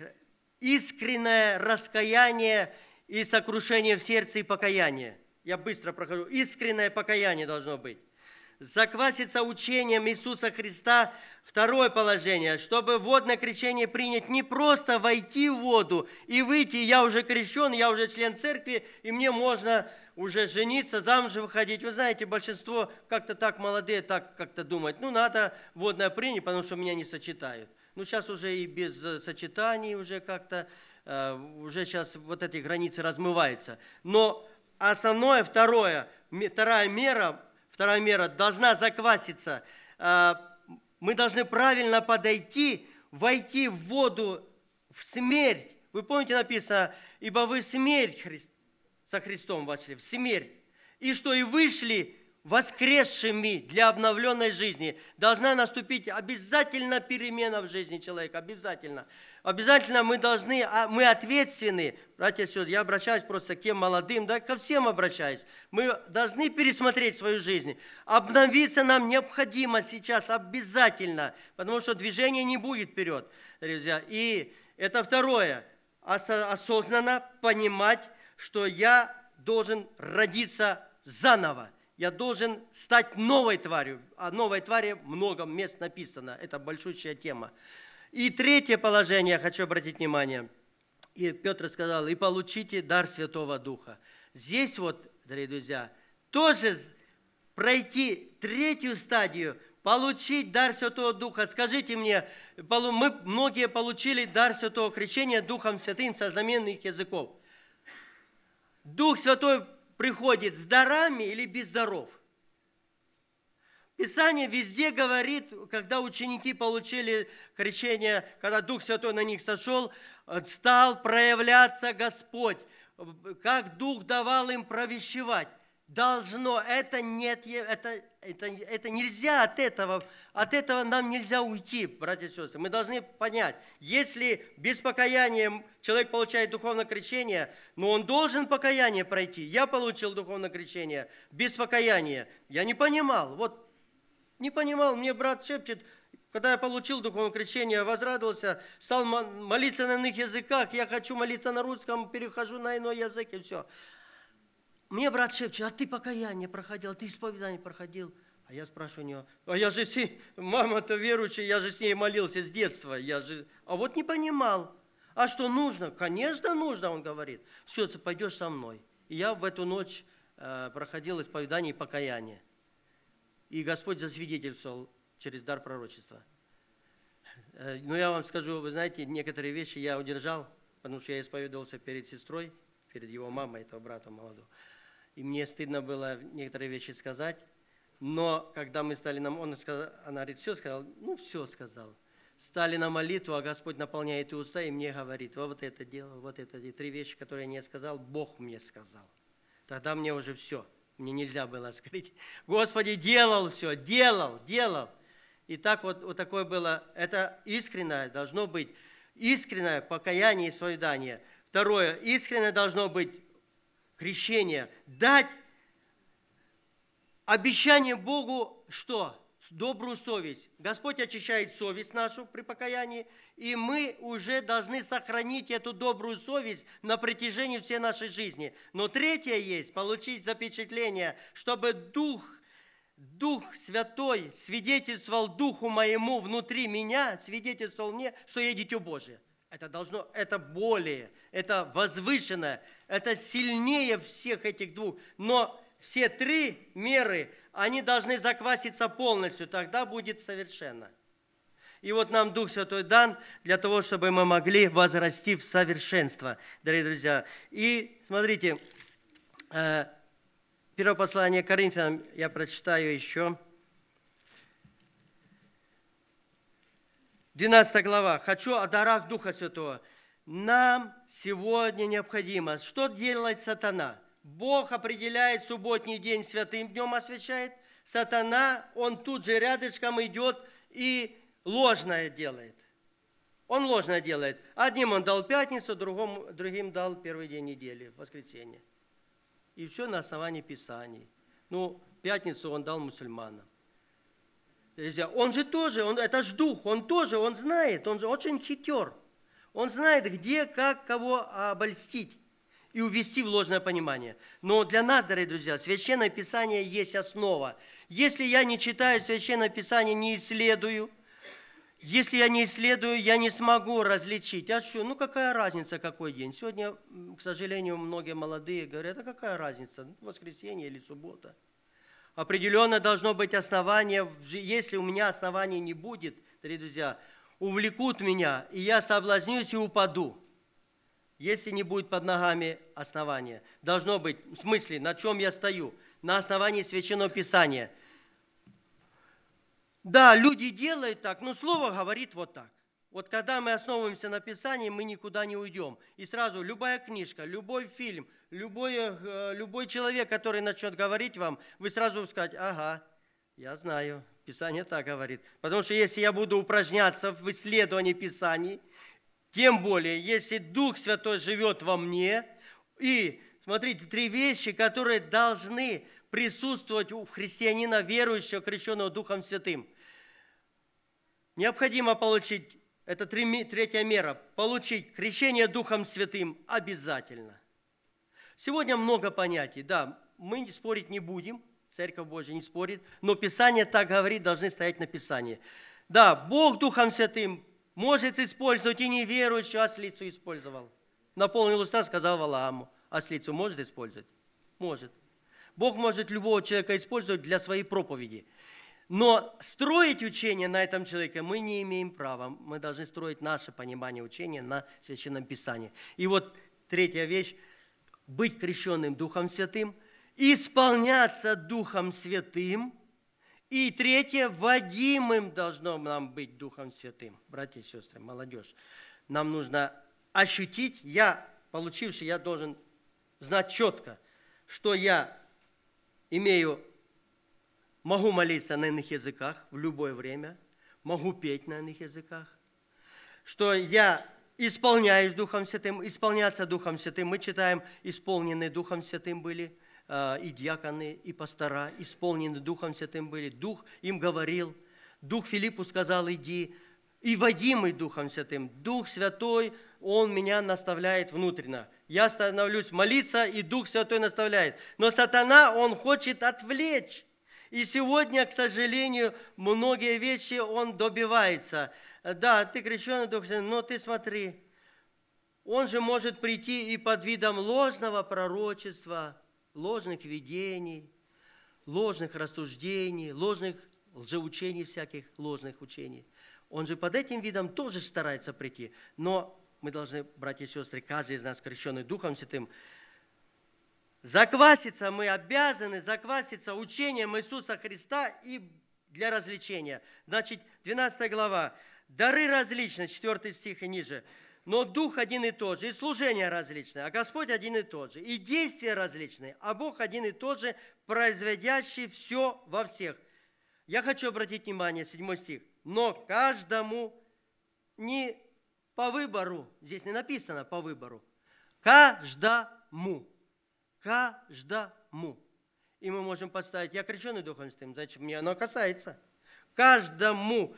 искреннее раскаяние и сокрушение в сердце и покаяние. Я быстро прохожу. Искреннее покаяние должно быть. Закваситься учением Иисуса Христа. Второе положение, чтобы водное крещение принять, не просто войти в воду и выйти, я уже крещен, я уже член церкви, и мне можно уже жениться, замуж выходить. Вы знаете, большинство как-то так молодые, так как-то думают. Ну, надо водное принять, потому что меня не сочетают. Ну, сейчас уже и без э, сочетаний уже как-то, э, уже сейчас вот эти границы размываются. Но основное, второе, вторая мера, вторая мера должна закваситься. Э, мы должны правильно подойти, войти в воду, в смерть. Вы помните написано, ибо вы смерть Христа со Христом вошли в смерть, и что и вышли воскресшими для обновленной жизни. Должна наступить обязательно перемена в жизни человека, обязательно. Обязательно мы должны, а, мы ответственны, братья и сестры, я обращаюсь просто к тем молодым, да, ко всем обращаюсь. Мы должны пересмотреть свою жизнь. Обновиться нам необходимо сейчас, обязательно, потому что движения не будет вперед, друзья. И это второе, осознанно понимать что я должен родиться заново. Я должен стать новой тварью. О новой твари много мест написано. Это большущая тема. И третье положение, хочу обратить внимание. И Петр сказал, и получите дар Святого Духа. Здесь вот, дорогие друзья, тоже пройти третью стадию, получить дар Святого Духа. Скажите мне, мы многие получили дар Святого Крещения Духом Святым со знаменных языков. Дух Святой приходит с дарами или без даров? Писание везде говорит, когда ученики получили крещение, когда Дух Святой на них сошел, стал проявляться Господь, как Дух давал им провещевать должно, это нет, это, это, это нельзя от этого, от этого нам нельзя уйти, братья и сестры. Мы должны понять, если без покаяния человек получает духовное крещение, но он должен покаяние пройти. Я получил духовное крещение без покаяния. Я не понимал, вот не понимал, мне брат шепчет, когда я получил духовное крещение, возрадовался, стал молиться на иных языках, я хочу молиться на русском, перехожу на иной язык и все. Мне брат шепчет, а ты покаяние проходил, а ты исповедание проходил. А я спрашиваю у него, а я же, мама-то верующая, я же с ней молился с детства. Я же... А вот не понимал. А что нужно? Конечно, нужно, он говорит. Все, ты пойдешь со мной. И я в эту ночь э, проходил исповедание и покаяние. И Господь засвидетельствовал через дар пророчества. Э, но ну, я вам скажу, вы знаете, некоторые вещи я удержал, потому что я исповедовался перед сестрой, перед его мамой, этого брата молодого и мне стыдно было некоторые вещи сказать. Но когда мы стали нам, он сказал, она говорит, все сказал, ну все сказал. Стали на молитву, а Господь наполняет и уста, и мне говорит, вот это дело, вот это, и три вещи, которые я не сказал, Бог мне сказал. Тогда мне уже все, мне нельзя было скрыть. Господи, делал все, делал, делал. И так вот, вот такое было, это искреннее должно быть, искреннее покаяние и исповедание. Второе, искренне должно быть крещения, дать обещание Богу, что? Добрую совесть. Господь очищает совесть нашу при покаянии, и мы уже должны сохранить эту добрую совесть на протяжении всей нашей жизни. Но третье есть, получить запечатление, чтобы Дух – Дух Святой свидетельствовал Духу моему внутри меня, свидетельствовал мне, что я дитю Божие. Это должно, это более, это возвышенное, это сильнее всех этих двух. Но все три меры, они должны закваситься полностью, тогда будет совершенно. И вот нам Дух Святой дан для того, чтобы мы могли возрасти в совершенство, дорогие друзья. И смотрите, э, первое послание Коринфянам я прочитаю еще. 12 глава. Хочу о дарах Духа Святого. Нам сегодня необходимо. Что делает сатана? Бог определяет субботний день святым днем освящает. Сатана, он тут же рядышком идет и ложное делает. Он ложное делает. Одним он дал пятницу, другому, другим дал первый день недели, воскресенье. И все на основании Писаний. Ну, пятницу он дал мусульманам. Друзья, Он же тоже, он, это ж дух, он тоже, он знает, он же очень хитер. Он знает, где, как, кого обольстить и увести в ложное понимание. Но для нас, дорогие друзья, Священное Писание есть основа. Если я не читаю Священное Писание, не исследую, если я не исследую, я не смогу различить. А что, ну какая разница, какой день? Сегодня, к сожалению, многие молодые говорят, а какая разница, воскресенье или суббота – определенно должно быть основание. Если у меня основания не будет, дорогие друзья, увлекут меня, и я соблазнюсь и упаду, если не будет под ногами основания. Должно быть, в смысле, на чем я стою? На основании Священного Писания. Да, люди делают так, но Слово говорит вот так. Вот когда мы основываемся на Писании, мы никуда не уйдем. И сразу любая книжка, любой фильм, любой, э, любой человек, который начнет говорить вам, вы сразу скажете, ага, я знаю, Писание так говорит. Потому что если я буду упражняться в исследовании Писаний, тем более, если Дух Святой живет во мне, и, смотрите, три вещи, которые должны присутствовать у христианина, верующего, крещенного Духом Святым. Необходимо получить это третья мера, получить крещение Духом Святым обязательно. Сегодня много понятий, да, мы спорить не будем, Церковь Божья не спорит, но Писание так говорит, должны стоять на Писании. Да, Бог Духом Святым может использовать и неверующего, ослицу использовал. Наполнил уста, сказал Валааму, ослицу может использовать? Может. Бог может любого человека использовать для своей проповеди – но строить учение на этом человеке мы не имеем права. Мы должны строить наше понимание учения на Священном Писании. И вот третья вещь – быть крещенным Духом Святым, исполняться Духом Святым. И третье – водимым должно нам быть Духом Святым. Братья и сестры, молодежь, нам нужно ощутить, я, получивший, я должен знать четко, что я имею Могу молиться на иных языках в любое время. Могу петь на иных языках. Что я исполняюсь Духом Святым, исполняться Духом Святым. Мы читаем, исполнены Духом Святым были а, и дьяконы, и пастора, исполнены Духом Святым были. Дух им говорил. Дух Филиппу сказал, иди. И водимый Духом Святым. Дух Святой, Он меня наставляет внутренно. Я становлюсь молиться, и Дух Святой наставляет. Но сатана, он хочет отвлечь и сегодня, к сожалению, многие вещи он добивается. Да, ты крещеный Дух но ты смотри, он же может прийти и под видом ложного пророчества, ложных видений, ложных рассуждений, ложных лжеучений всяких, ложных учений. Он же под этим видом тоже старается прийти. Но мы должны, братья и сестры, каждый из нас, крещенный Духом Святым, Закваситься мы обязаны, закваситься учением Иисуса Христа и для развлечения. Значит, 12 глава. Дары различны, 4 стих и ниже. Но Дух один и тот же, и служение различное, а Господь один и тот же, и действия различные, а Бог один и тот же, производящий все во всех. Я хочу обратить внимание, 7 стих. Но каждому не по выбору, здесь не написано по выбору, каждому Каждому. И мы можем подставить, я крещенный Духом Святым, значит, мне оно касается. Каждому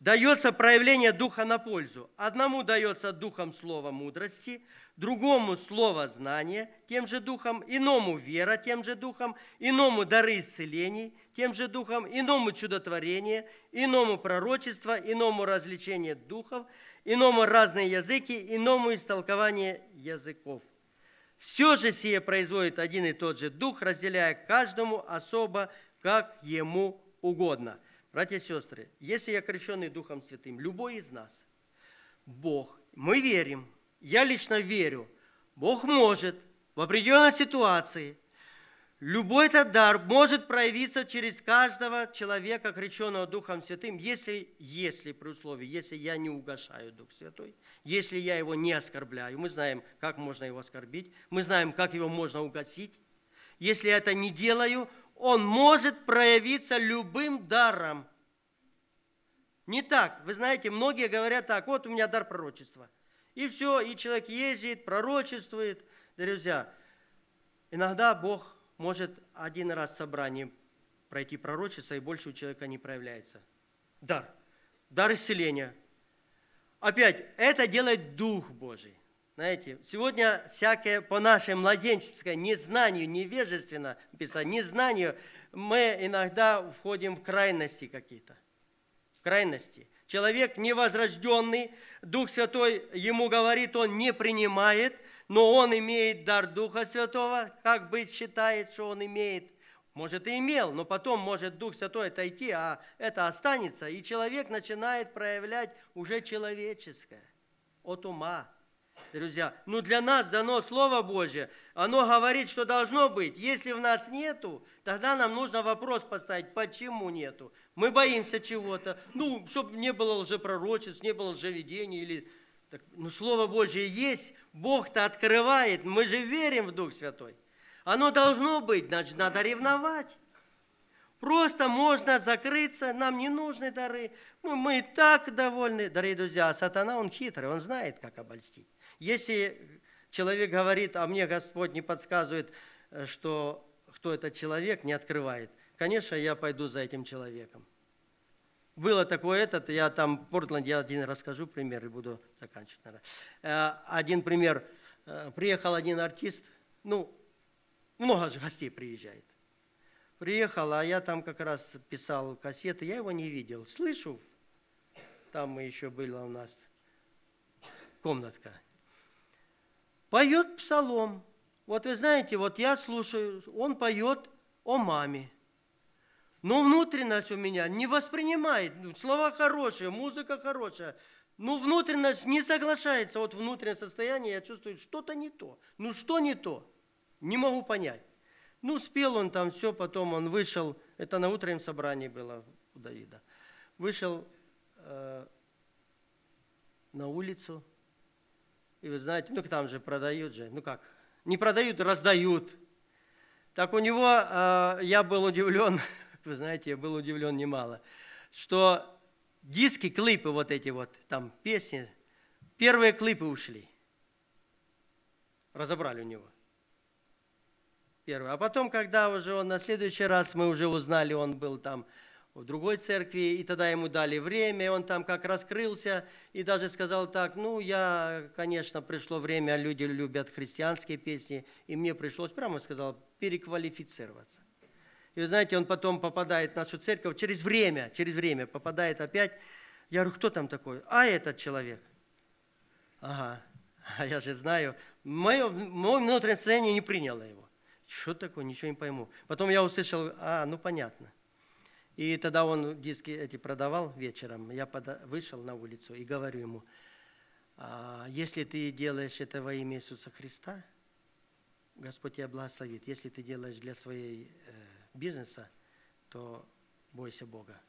дается проявление Духа на пользу. Одному дается Духом Слово мудрости, другому Слово знания, тем же Духом, иному вера, тем же Духом, иному дары исцелений, тем же Духом, иному чудотворение, иному пророчество, иному развлечение духов, иному разные языки, иному истолкование языков – все же сие производит один и тот же Дух, разделяя каждому особо, как ему угодно. Братья и сестры, если я крещенный Духом Святым, любой из нас, Бог, мы верим, я лично верю, Бог может в определенной ситуации – Любой этот дар может проявиться через каждого человека, крещенного Духом Святым, если, если при условии, если я не угошаю Дух Святой, если я его не оскорбляю. Мы знаем, как можно его оскорбить, мы знаем, как его можно угасить. Если я это не делаю, он может проявиться любым даром. Не так. Вы знаете, многие говорят так, вот у меня дар пророчества. И все, и человек ездит, пророчествует. Друзья, иногда Бог может один раз собрание пройти пророчество, и больше у человека не проявляется. Дар. Дар исцеления. Опять, это делает Дух Божий. Знаете, сегодня всякое по нашей младенческой незнанию, невежественно писать, незнанию, мы иногда входим в крайности какие-то. В крайности. Человек невозрожденный, Дух Святой ему говорит, он не принимает – но он имеет дар Духа Святого, как бы считает, что он имеет. Может, и имел, но потом может Дух Святой отойти, а это останется, и человек начинает проявлять уже человеческое от ума. Друзья, ну для нас дано Слово Божье, оно говорит, что должно быть. Если в нас нету, тогда нам нужно вопрос поставить, почему нету? Мы боимся чего-то, ну, чтобы не было лжепророчеств, не было лжеведений или так, ну, Слово Божье есть, Бог-то открывает, мы же верим в Дух Святой. Оно должно быть, значит, надо ревновать. Просто можно закрыться, нам не нужны дары. Мы, мы и так довольны. Дорогие друзья, а сатана, он хитрый, он знает, как обольстить. Если человек говорит, а мне Господь не подсказывает, э, что кто этот человек, не открывает, конечно, я пойду за этим человеком было такое этот, я там в Портленде один расскажу пример и буду заканчивать. Наверное. Э, один пример. Э, приехал один артист, ну, много же гостей приезжает. Приехал, а я там как раз писал кассеты, я его не видел. Слышу, там мы еще была у нас комнатка. Поет псалом. Вот вы знаете, вот я слушаю, он поет о маме но внутренность у меня не воспринимает. Ну, слова хорошие, музыка хорошая, но внутренность не соглашается. Вот внутреннее состояние, я чувствую, что-то не то. Ну что не то? Не могу понять. Ну, спел он там все, потом он вышел, это на утреннем собрании было у Давида, вышел э, на улицу, и вы знаете, ну там же продают же, ну как, не продают, раздают. Так у него, э, я был удивлен, вы знаете, я был удивлен немало, что диски, клипы вот эти вот, там песни, первые клипы ушли. Разобрали у него. Первый. А потом, когда уже он на следующий раз, мы уже узнали, он был там в другой церкви, и тогда ему дали время, и он там как раскрылся, и даже сказал так, ну, я, конечно, пришло время, люди любят христианские песни, и мне пришлось, прямо сказал, переквалифицироваться. И вы знаете, он потом попадает в нашу церковь, через время, через время попадает опять. Я говорю, кто там такой? А этот человек. Ага, а я же знаю. Мое, мое внутреннее состояние не приняло его. Что такое, ничего не пойму. Потом я услышал, а, ну понятно. И тогда он диски эти продавал вечером. Я вышел на улицу и говорю ему, а, если ты делаешь это во имя Иисуса Христа, Господь тебя благословит. Если ты делаешь для своей э, бизнеса, то бойся Бога.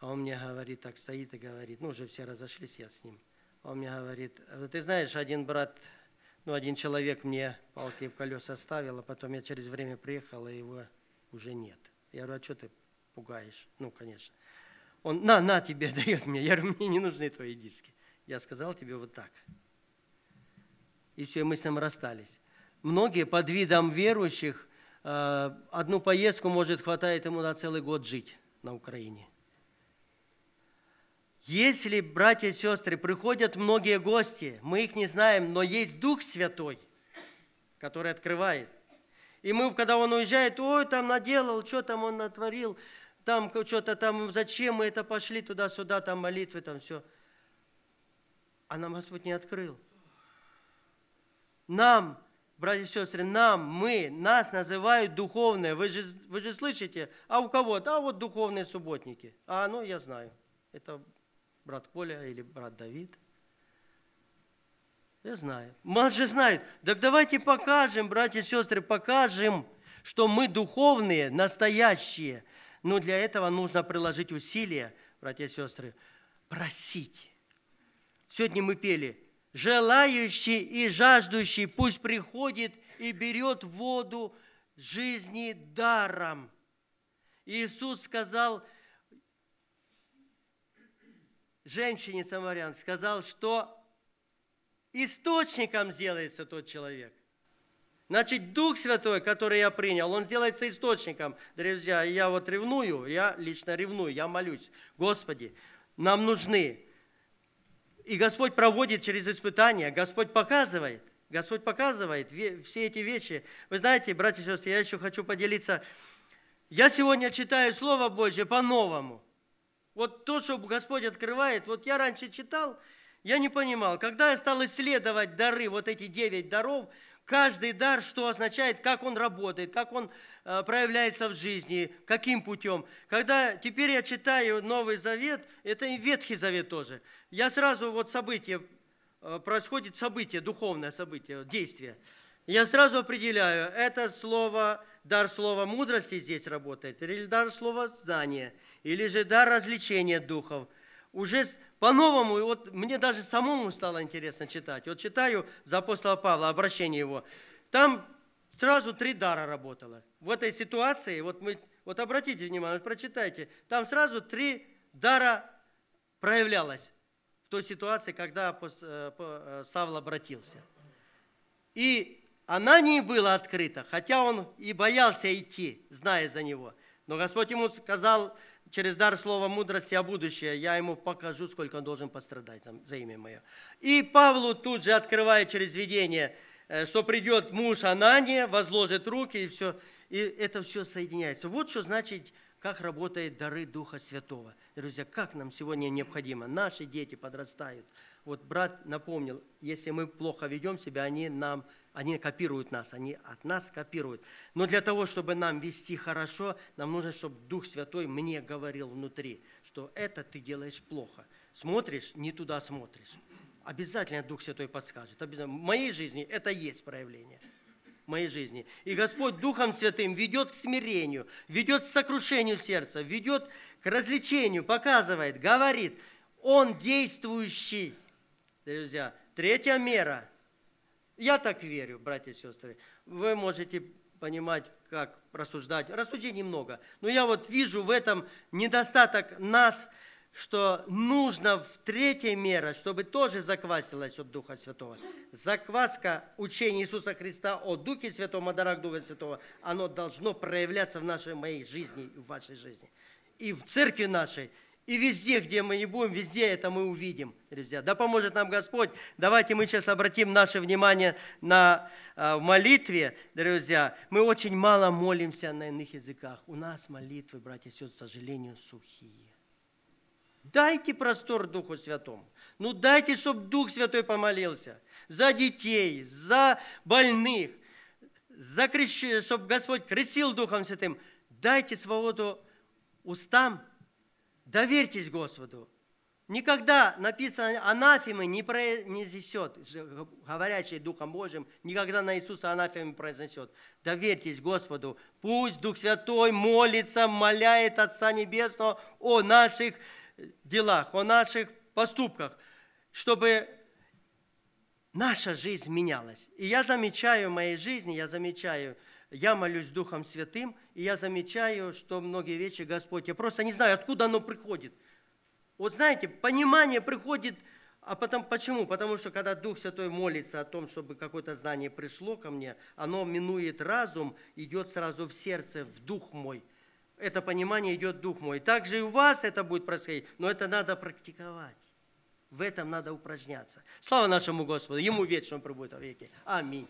А он мне говорит, так стоит и говорит, ну уже все разошлись я с ним. А он мне говорит, «Ну, ты знаешь, один брат, ну один человек мне палки в колеса ставил, а потом я через время приехал, и а его уже нет. Я говорю, а что ты пугаешь? Ну, конечно. Он, на, на тебе дает мне. Я говорю, мне не нужны твои диски. Я сказал тебе вот так. И все, и мы с ним расстались. Многие под видом верующих Э, одну поездку, может, хватает ему на целый год жить на Украине. Если, братья и сестры, приходят многие гости, мы их не знаем, но есть Дух Святой, который открывает. И мы, когда он уезжает, ой, там наделал, что там он натворил, там что-то там, зачем мы это пошли туда-сюда, там молитвы, там все. А нам Господь не открыл. Нам братья и сестры, нам, мы, нас называют духовные. Вы же, вы же слышите, а у кого-то, а вот духовные субботники. А, ну, я знаю, это брат Коля или брат Давид. Я знаю. Мать же знает. Так давайте покажем, братья и сестры, покажем, что мы духовные, настоящие. Но для этого нужно приложить усилия, братья и сестры, просить. Сегодня мы пели – Желающий и жаждущий пусть приходит и берет воду жизни даром. Иисус сказал женщине самарян, сказал, что источником сделается тот человек. Значит, Дух Святой, который я принял, он сделается источником. Друзья, я вот ревную, я лично ревную, я молюсь. Господи, нам нужны и Господь проводит через испытания, Господь показывает, Господь показывает все эти вещи. Вы знаете, братья и сестры, я еще хочу поделиться. Я сегодня читаю Слово Божье по-новому. Вот то, что Господь открывает, вот я раньше читал, я не понимал. Когда я стал исследовать дары, вот эти девять даров – каждый дар, что означает, как он работает, как он э, проявляется в жизни, каким путем. Когда теперь я читаю Новый Завет, это и Ветхий Завет тоже, я сразу вот событие, э, происходит событие, духовное событие, действие. Я сразу определяю, это слово, дар слова мудрости здесь работает, или дар слова знания, или же дар развлечения духов – уже по-новому, и вот мне даже самому стало интересно читать. Вот читаю за апостола Павла, обращение его. Там сразу три дара работало. В этой ситуации, вот, мы, вот обратите внимание, прочитайте, там сразу три дара проявлялось в той ситуации, когда э, э, Савл обратился. И она не была открыта, хотя он и боялся идти, зная за него. Но Господь ему сказал, через дар слова мудрости о будущее, я ему покажу, сколько он должен пострадать там, за имя мое. И Павлу тут же открывает через видение, э, что придет муж Анания, возложит руки, и все. И это все соединяется. Вот что значит, как работают дары Духа Святого. Друзья, как нам сегодня необходимо. Наши дети подрастают. Вот брат напомнил, если мы плохо ведем себя, они нам они копируют нас, они от нас копируют. Но для того, чтобы нам вести хорошо, нам нужно, чтобы Дух Святой мне говорил внутри, что это ты делаешь плохо. Смотришь, не туда смотришь. Обязательно Дух Святой подскажет. В моей жизни это есть проявление моей жизни. И Господь Духом Святым ведет к смирению, ведет к сокрушению сердца, ведет к развлечению, показывает, говорит. Он действующий. Друзья, третья мера – я так верю, братья и сестры. Вы можете понимать, как рассуждать. Рассуждений много. Но я вот вижу в этом недостаток нас, что нужно в третьей мере, чтобы тоже заквасилось от Духа Святого. Закваска учения Иисуса Христа о Духе Святом, о дарах Духа Святого, оно должно проявляться в нашей моей жизни и в вашей жизни. И в церкви нашей – и везде, где мы не будем, везде это мы увидим, друзья. Да поможет нам Господь. Давайте мы сейчас обратим наше внимание на а, в молитве, друзья. Мы очень мало молимся на иных языках. У нас молитвы, братья и сестры, к сожалению, сухие. Дайте простор Духу Святому. Ну дайте, чтобы Дух Святой помолился за детей, за больных, за крещ... чтобы Господь крестил Духом Святым. Дайте свободу устам Доверьтесь Господу. Никогда написано анафемы не произнесет, говорящий Духом Божьим, никогда на Иисуса анафемы произнесет. Доверьтесь Господу. Пусть Дух Святой молится, моляет Отца Небесного о наших делах, о наших поступках, чтобы наша жизнь менялась. И я замечаю в моей жизни, я замечаю – я молюсь Духом Святым, и я замечаю, что многие вещи Господь, я просто не знаю, откуда оно приходит. Вот знаете, понимание приходит, а потом почему? Потому что когда Дух Святой молится о том, чтобы какое-то знание пришло ко мне, оно минует разум, идет сразу в сердце, в дух мой. Это понимание идет дух мой. Также и у вас это будет происходить, но это надо практиковать. В этом надо упражняться. Слава нашему Господу, Ему вечно пребудет веке. Аминь.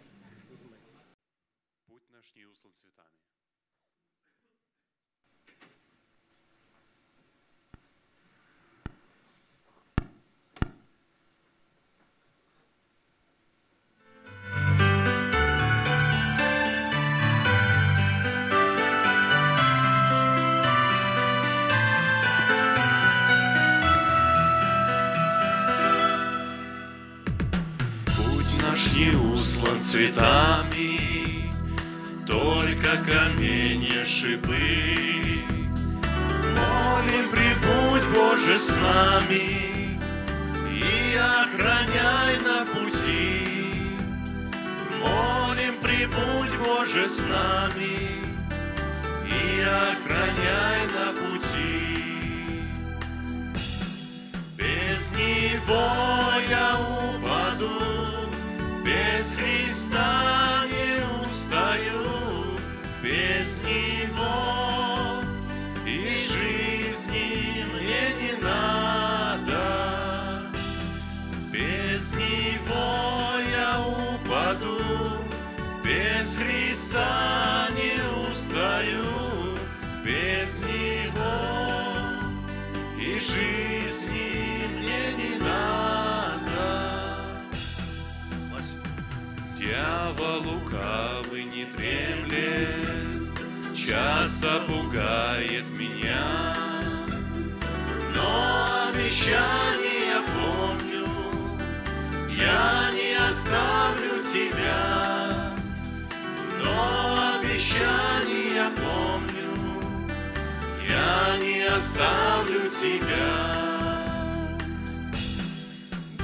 цветами, Только каменья шипы. Молим, прибудь, Боже, с нами, И охраняй на пути. Молим, прибудь, Боже, с нами, И охраняй на пути. Без Него я упаду, без Христа не устаю, без Него и жизни мне не надо. Без Него я упаду, без Христа не устаю, без Него и жизнь Слава лукавый не дремлет, Часто пугает меня, Но обещание помню, Я не оставлю тебя, Но обещание помню, Я не оставлю тебя.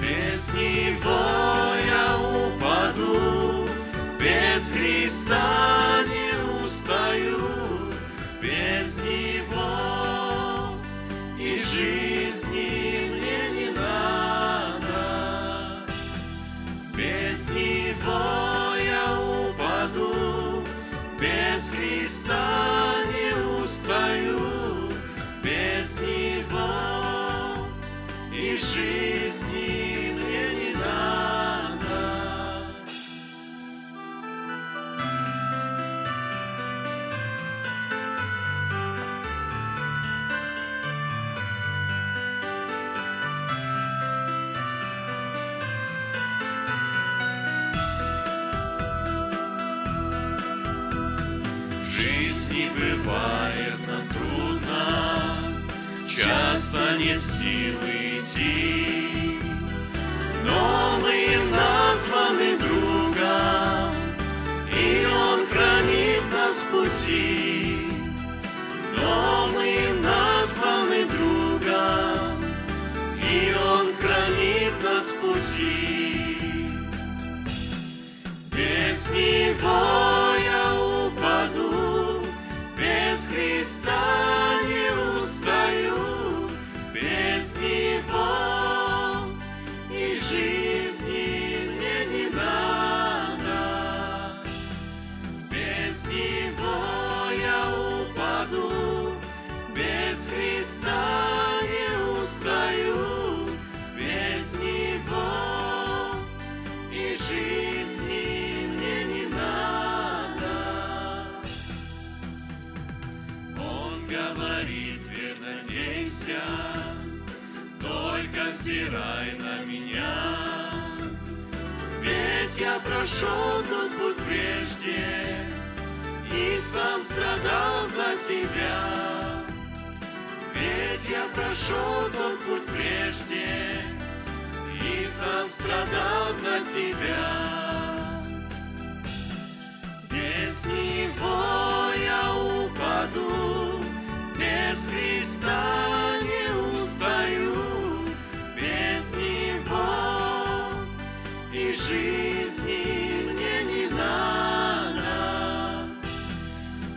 Без него без Христа не устаю, без Него и жизни мне не надо. Без Него я упаду, без Христа не устаю, без Него и жизни сердца нет сил идти, но мы названы другом, и он хранит нас в пути. Но мы названы другом, и он хранит нас в пути. Без него я упаду, без Христа взирай на меня. Ведь я прошел тот путь прежде и сам страдал за тебя. Ведь я прошел тот путь прежде и сам страдал за тебя. Без него я упаду, без Христа жизни мне не надо.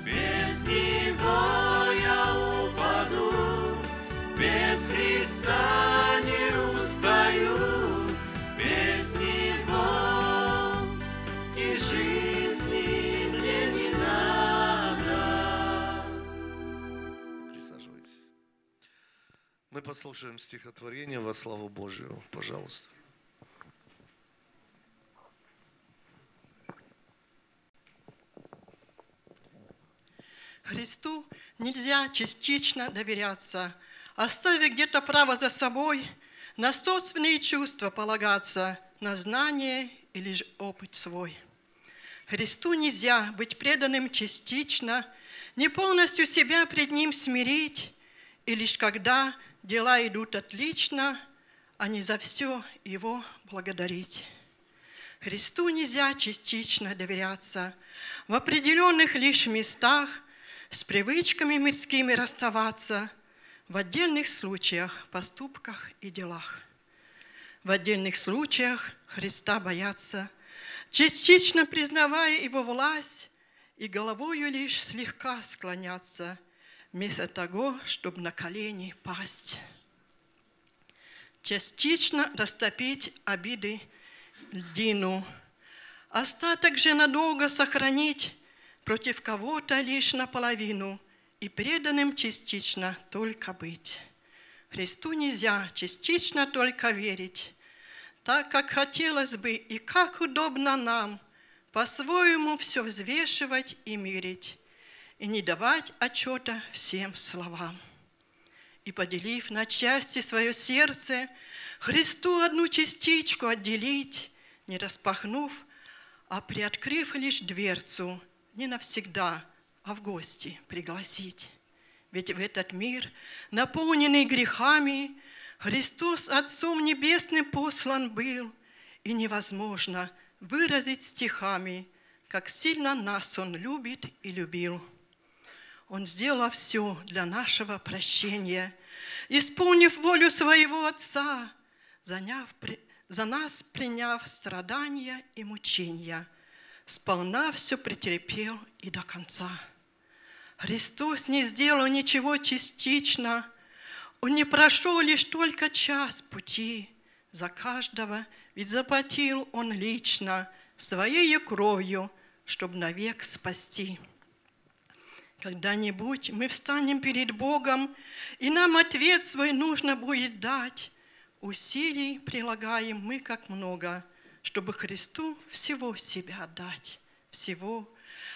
Без него я упаду, без Христа не устаю, без него и жизни мне не надо. Присаживайтесь. Мы послушаем стихотворение во славу Божию, пожалуйста. Христу нельзя частично доверяться, оставив где-то право за собой на собственные чувства полагаться, на знание или же опыт свой. Христу нельзя быть преданным частично, не полностью себя пред Ним смирить, и лишь когда дела идут отлично, а не за все Его благодарить. Христу нельзя частично доверяться. В определенных лишь местах – с привычками мирскими расставаться в отдельных случаях, поступках и делах. В отдельных случаях Христа бояться, частично признавая Его власть и головою лишь слегка склоняться, вместо того, чтобы на колени пасть. Частично растопить обиды льдину, остаток же надолго сохранить против кого-то лишь наполовину и преданным частично только быть. Христу нельзя частично только верить, так как хотелось бы и как удобно нам по-своему все взвешивать и мирить, и не давать отчета всем словам. И поделив на части свое сердце, Христу одну частичку отделить, не распахнув, а приоткрыв лишь дверцу, не навсегда, а в гости пригласить. Ведь в этот мир, наполненный грехами, Христос Отцом Небесным послан был, и невозможно выразить стихами, как сильно нас Он любит и любил. Он сделал все для нашего прощения, исполнив волю своего Отца, заняв, за нас приняв страдания и мучения – сполна все претерпел и до конца. Христос не сделал ничего частично, Он не прошел лишь только час пути за каждого, ведь заплатил Он лично своей кровью, чтобы навек спасти. Когда-нибудь мы встанем перед Богом, и нам ответ свой нужно будет дать. Усилий прилагаем мы как много – чтобы Христу всего себя отдать, всего.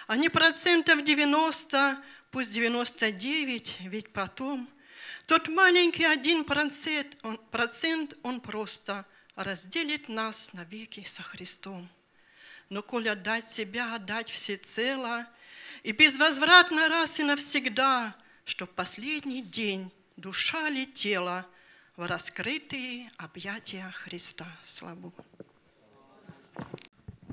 А не процентов 90, пусть 99, ведь потом тот маленький один процент, он, процент, он просто разделит нас навеки со Христом. Но коль отдать себя, отдать всецело и безвозвратно раз и навсегда, чтоб последний день душа летела в раскрытые объятия Христа. Слава Богу.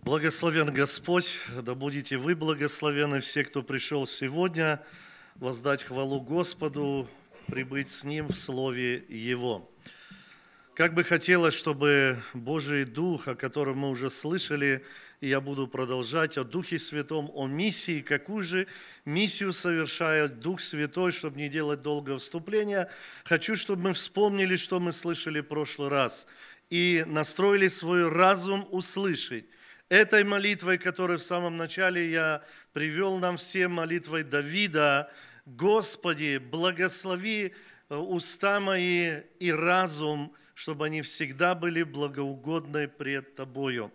Благословен Господь, да будете вы благословены все, кто пришел сегодня, воздать хвалу Господу, прибыть с Ним в Слове Его. Как бы хотелось, чтобы Божий Дух, о котором мы уже слышали, и я буду продолжать, о Духе Святом, о миссии, какую же миссию совершает Дух Святой, чтобы не делать долгое вступление. Хочу, чтобы мы вспомнили, что мы слышали в прошлый раз – и настроили свой разум услышать. Этой молитвой, которую в самом начале я привел нам всем, молитвой Давида, «Господи, благослови э, уста мои и разум, чтобы они всегда были благоугодны пред Тобою».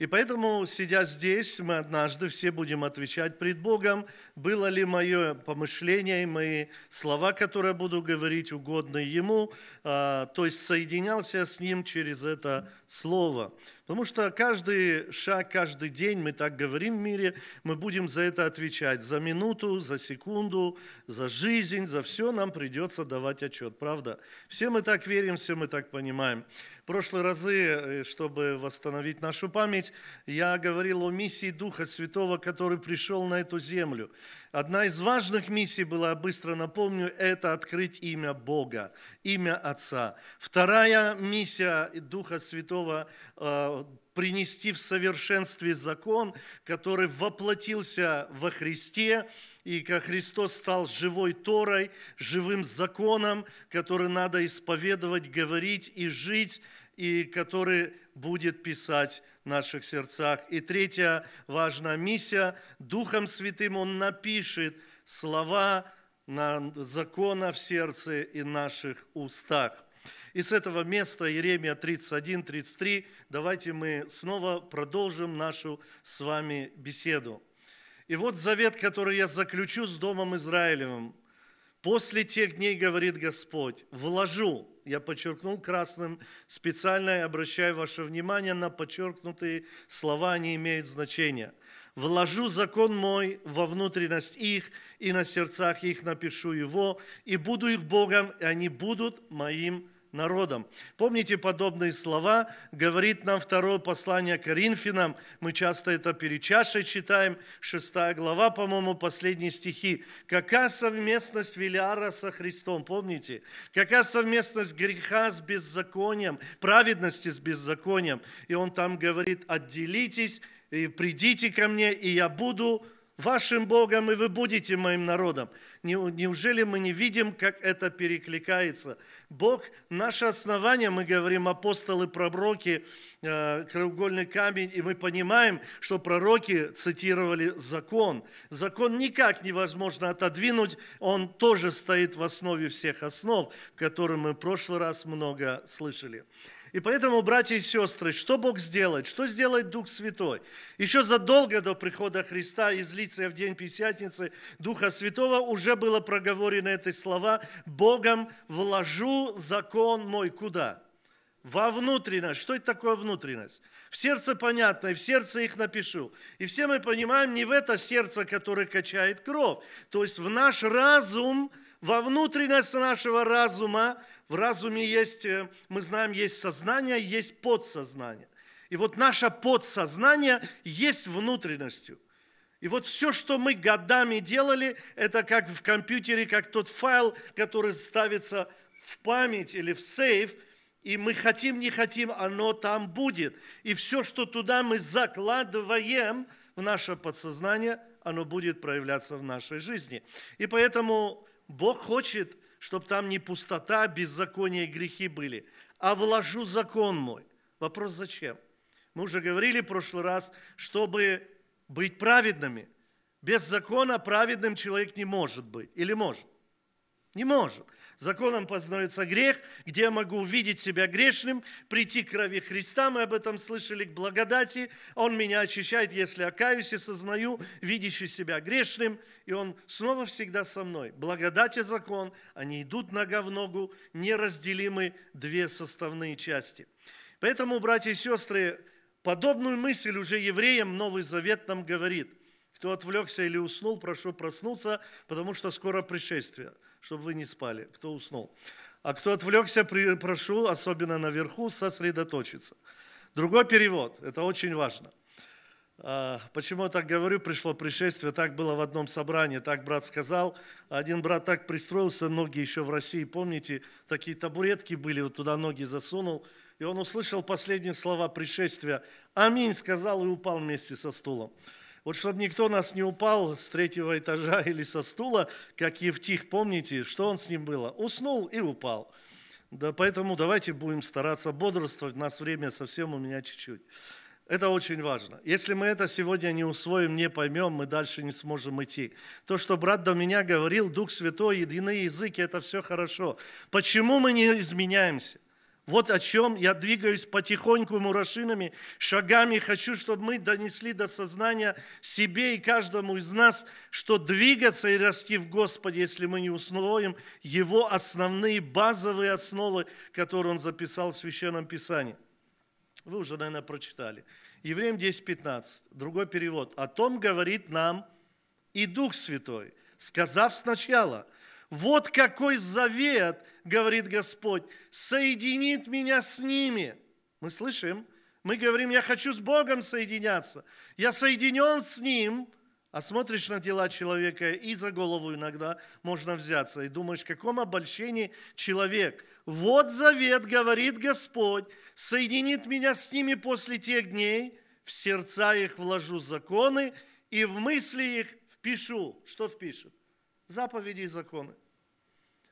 И поэтому, сидя здесь, мы однажды все будем отвечать пред Богом, было ли мое помышление, и мои слова, которые буду говорить, угодны Ему, а, то есть соединялся с Ним через это слово. Потому что каждый шаг, каждый день, мы так говорим в мире, мы будем за это отвечать. За минуту, за секунду, за жизнь, за все нам придется давать отчет. Правда? Все мы так верим, все мы так понимаем прошлые разы, э, чтобы восстановить нашу память, я говорил о миссии Духа Святого, который пришел на эту землю. Одна из важных миссий была, быстро напомню, это открыть имя Бога, имя Отца. Вторая миссия Духа Святого э, принести в совершенстве закон, который воплотился во Христе, и как Христос стал живой Торой, живым законом, который надо исповедовать, говорить и жить – и который будет писать в наших сердцах. И третья важная миссия – Духом Святым Он напишет слова на закона в сердце и наших устах. И с этого места Еремия 31, 33, давайте мы снова продолжим нашу с вами беседу. И вот завет, который я заключу с Домом Израилевым. «После тех дней, говорит Господь, вложу я подчеркнул красным, специально обращаю ваше внимание на подчеркнутые слова, они имеют значение. «Вложу закон мой во внутренность их, и на сердцах их напишу его, и буду их Богом, и они будут моим народом. Помните подобные слова? Говорит нам второе послание Коринфянам. Мы часто это перед чашей читаем. Шестая глава, по-моему, последние стихи. Какая совместность Велиара со Христом? Помните? Какая совместность греха с беззаконием, праведности с беззаконием? И он там говорит, отделитесь и придите ко мне, и я буду вашим Богом, и вы будете моим народом. Неужели мы не видим, как это перекликается? Бог – наше основание, мы говорим апостолы, пророки, э, краеугольный камень, и мы понимаем, что пророки цитировали закон. Закон никак невозможно отодвинуть, он тоже стоит в основе всех основ, которые мы в прошлый раз много слышали. И поэтому, братья и сестры, что Бог сделает? Что сделает Дух Святой? Еще задолго до прихода Христа из лица в день Пятидесятницы Духа Святого уже было проговорено эти слова «Богом вложу закон мой». Куда? Во внутренность. Что это такое внутренность? В сердце понятно, и в сердце их напишу. И все мы понимаем, не в это сердце, которое качает кровь, то есть в наш разум, во внутренность нашего разума в разуме есть, э, мы знаем, есть сознание, есть подсознание. И вот наше подсознание есть внутренностью. И вот все, что мы годами делали, это как в компьютере, как тот файл, который ставится в память или в сейф, и мы хотим, не хотим, оно там будет. И все, что туда мы закладываем в наше подсознание, оно будет проявляться в нашей жизни. И поэтому Бог хочет чтобы там не пустота, а беззаконие и грехи были, а вложу закон мой. Вопрос зачем? Мы уже говорили в прошлый раз, чтобы быть праведными. Без закона праведным человек не может быть. Или может? Не может. Законом познается грех, где я могу увидеть себя грешным, прийти к крови Христа, мы об этом слышали, к благодати. Он меня очищает, если окаюсь и сознаю, видящий себя грешным, и Он снова всегда со мной. Благодать и закон, они идут нога в ногу, неразделимы две составные части. Поэтому, братья и сестры, подобную мысль уже евреям Новый Завет нам говорит – кто отвлекся или уснул, прошу проснуться, потому что скоро пришествие чтобы вы не спали, кто уснул. А кто отвлекся, прошу, особенно наверху, сосредоточиться. Другой перевод, это очень важно. А, почему я так говорю, пришло пришествие, так было в одном собрании, так брат сказал. Один брат так пристроился, ноги еще в России, помните, такие табуретки были, вот туда ноги засунул, и он услышал последние слова пришествия. Аминь, сказал и упал вместе со стулом. Вот чтобы никто нас не упал с третьего этажа или со стула, как Евтих, помните, что он с ним было? Уснул и упал. Да, поэтому давайте будем стараться бодрствовать, у нас время совсем у меня чуть-чуть. Это очень важно. Если мы это сегодня не усвоим, не поймем, мы дальше не сможем идти. То, что брат до меня говорил, Дух Святой, единый языки, это все хорошо. Почему мы не изменяемся? Вот о чем я двигаюсь потихоньку мурашинами, шагами. Хочу, чтобы мы донесли до сознания себе и каждому из нас, что двигаться и расти в Господе, если мы не усвоим Его основные базовые основы, которые Он записал в Священном Писании. Вы уже, наверное, прочитали. Евреям 10.15, другой перевод. О том говорит нам и Дух Святой, сказав сначала – вот какой завет, говорит Господь, соединит меня с ними. Мы слышим, мы говорим, я хочу с Богом соединяться. Я соединен с Ним. А смотришь на дела человека и за голову иногда можно взяться. И думаешь, в каком обольщении человек. Вот завет, говорит Господь, соединит меня с ними после тех дней. В сердца их вложу законы и в мысли их впишу. Что впишет? Заповеди и законы.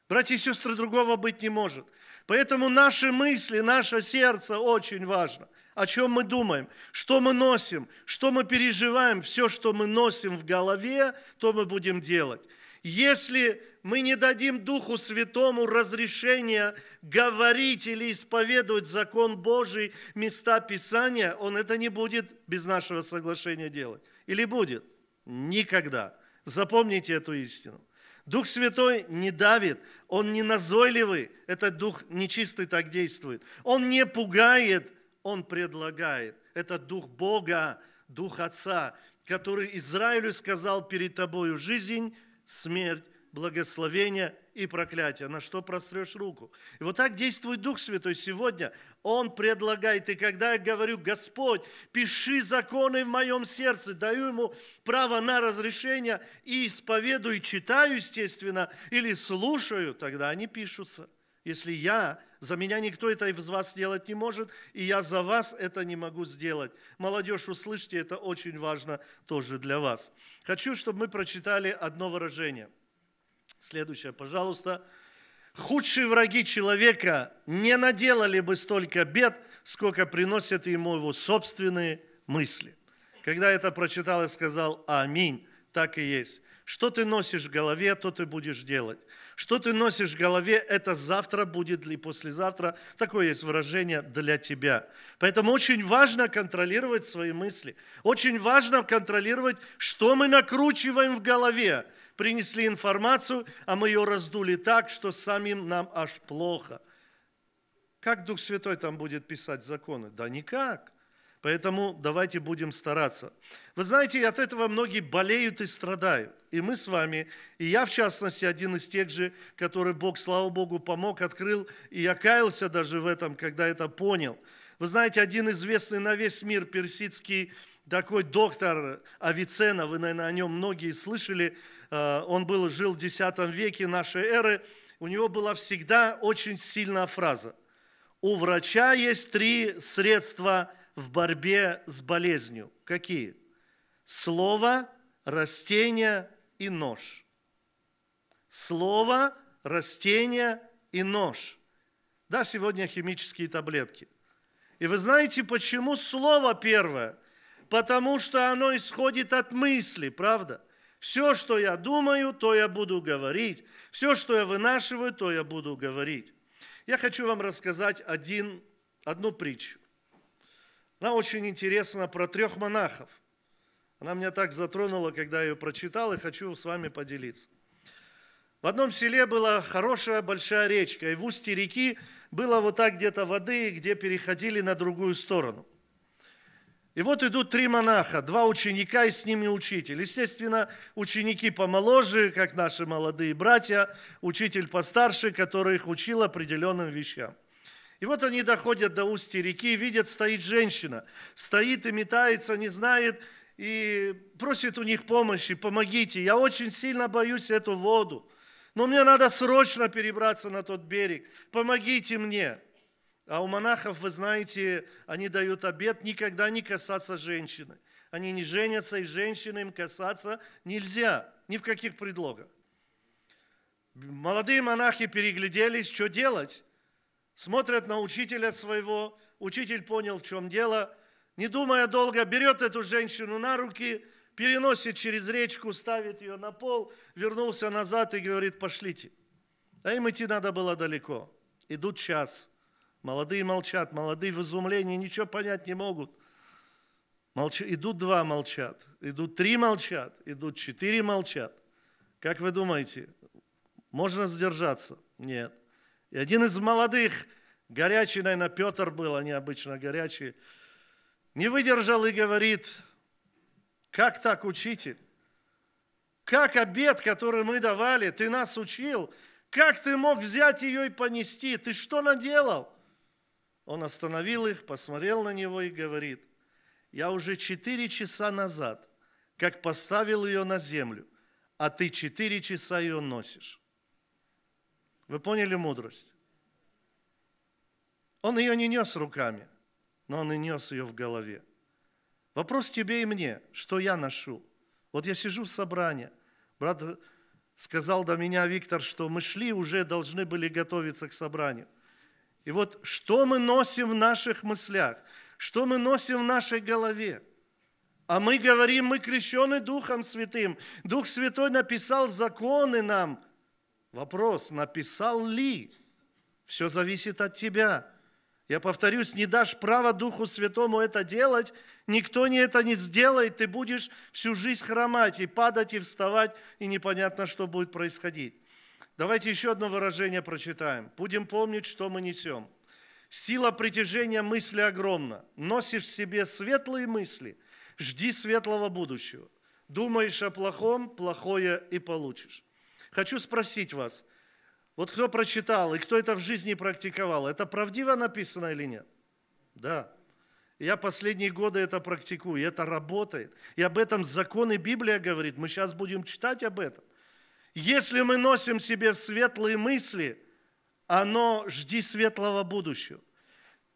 Братья и сестры, другого быть не может. Поэтому наши мысли, наше сердце очень важно. О чем мы думаем, что мы носим, что мы переживаем, все, что мы носим в голове, то мы будем делать. Если мы не дадим Духу Святому разрешения говорить или исповедовать закон Божий, места Писания, он это не будет без нашего соглашения делать. Или будет? Никогда. Запомните эту истину. Дух Святой не давит, он не назойливый, этот дух нечистый так действует. Он не пугает, он предлагает. Это дух Бога, дух Отца, который Израилю сказал перед тобою жизнь, смерть благословение и проклятие, на что прострешь руку. И вот так действует Дух Святой сегодня. Он предлагает, и когда я говорю, Господь, пиши законы в моем сердце, даю ему право на разрешение и исповедую, читаю, естественно, или слушаю, тогда они пишутся. Если я, за меня никто это из вас сделать не может, и я за вас это не могу сделать. Молодежь, услышьте, это очень важно тоже для вас. Хочу, чтобы мы прочитали одно выражение – Следующее, пожалуйста. Худшие враги человека не наделали бы столько бед, сколько приносят ему его собственные мысли. Когда я это прочитал, я сказал «Аминь». Так и есть. Что ты носишь в голове, то ты будешь делать. Что ты носишь в голове, это завтра будет или послезавтра. Такое есть выражение для тебя. Поэтому очень важно контролировать свои мысли. Очень важно контролировать, что мы накручиваем в голове принесли информацию, а мы ее раздули так, что самим нам аж плохо. Как Дух Святой там будет писать законы? Да никак. Поэтому давайте будем стараться. Вы знаете, от этого многие болеют и страдают. И мы с вами, и я в частности, один из тех же, который Бог, слава Богу, помог, открыл, и я каялся даже в этом, когда это понял. Вы знаете, один известный на весь мир персидский такой доктор Авицена, вы, наверное, о нем многие слышали, Э, он был, жил в X веке нашей эры, у него была всегда очень сильная фраза. У врача есть три средства в борьбе с болезнью. Какие? Слово, растение и нож. Слово, растение и нож. Да, сегодня химические таблетки. И вы знаете, почему слово первое? Потому что оно исходит от мысли, правда? Все, что я думаю, то я буду говорить. Все, что я вынашиваю, то я буду говорить. Я хочу вам рассказать один, одну притчу. Она очень интересна про трех монахов. Она меня так затронула, когда я ее прочитал, и хочу с вами поделиться. В одном селе была хорошая большая речка, и в устье реки было вот так где-то воды, где переходили на другую сторону – и вот идут три монаха, два ученика и с ними учитель. Естественно, ученики помоложе, как наши молодые братья, учитель постарше, который их учил определенным вещам. И вот они доходят до устья реки, видят, стоит женщина. Стоит и метается, не знает, и просит у них помощи, помогите, я очень сильно боюсь эту воду, но мне надо срочно перебраться на тот берег, помогите мне. А у монахов, вы знаете, они дают обед никогда не касаться женщины. Они не женятся, и женщины им касаться нельзя, ни в каких предлогах. Молодые монахи перегляделись, что делать. Смотрят на учителя своего, учитель понял, в чем дело, не думая долго, берет эту женщину на руки, переносит через речку, ставит ее на пол, вернулся назад и говорит, пошлите. А им идти надо было далеко. Идут час – Молодые молчат, молодые в изумлении, ничего понять не могут. Молч... Идут два молчат, идут три молчат, идут четыре молчат. Как вы думаете, можно сдержаться? Нет. И один из молодых, горячий, наверное, Петр был, они обычно горячие, не выдержал и говорит, как так, учитель? Как обед, который мы давали, ты нас учил, как ты мог взять ее и понести? Ты что наделал? Он остановил их, посмотрел на него и говорит, «Я уже четыре часа назад, как поставил ее на землю, а ты четыре часа ее носишь». Вы поняли мудрость? Он ее не нес руками, но он и нес ее в голове. Вопрос тебе и мне, что я ношу? Вот я сижу в собрании, брат сказал до меня Виктор, что мы шли, уже должны были готовиться к собранию. И вот что мы носим в наших мыслях, что мы носим в нашей голове – а мы говорим, мы крещены Духом Святым. Дух Святой написал законы нам. Вопрос, написал ли? Все зависит от тебя. Я повторюсь, не дашь права Духу Святому это делать, никто не это не сделает, ты будешь всю жизнь хромать и падать, и вставать, и непонятно, что будет происходить. Давайте еще одно выражение прочитаем. Будем помнить, что мы несем. Сила притяжения мысли огромна. Носишь в себе светлые мысли, жди светлого будущего. Думаешь о плохом, плохое и получишь. Хочу спросить вас, вот кто прочитал и кто это в жизни практиковал, это правдиво написано или нет? Да. Я последние годы это практикую, и это работает. И об этом законы Библия говорит. Мы сейчас будем читать об этом – если мы носим себе светлые мысли, оно жди светлого будущего.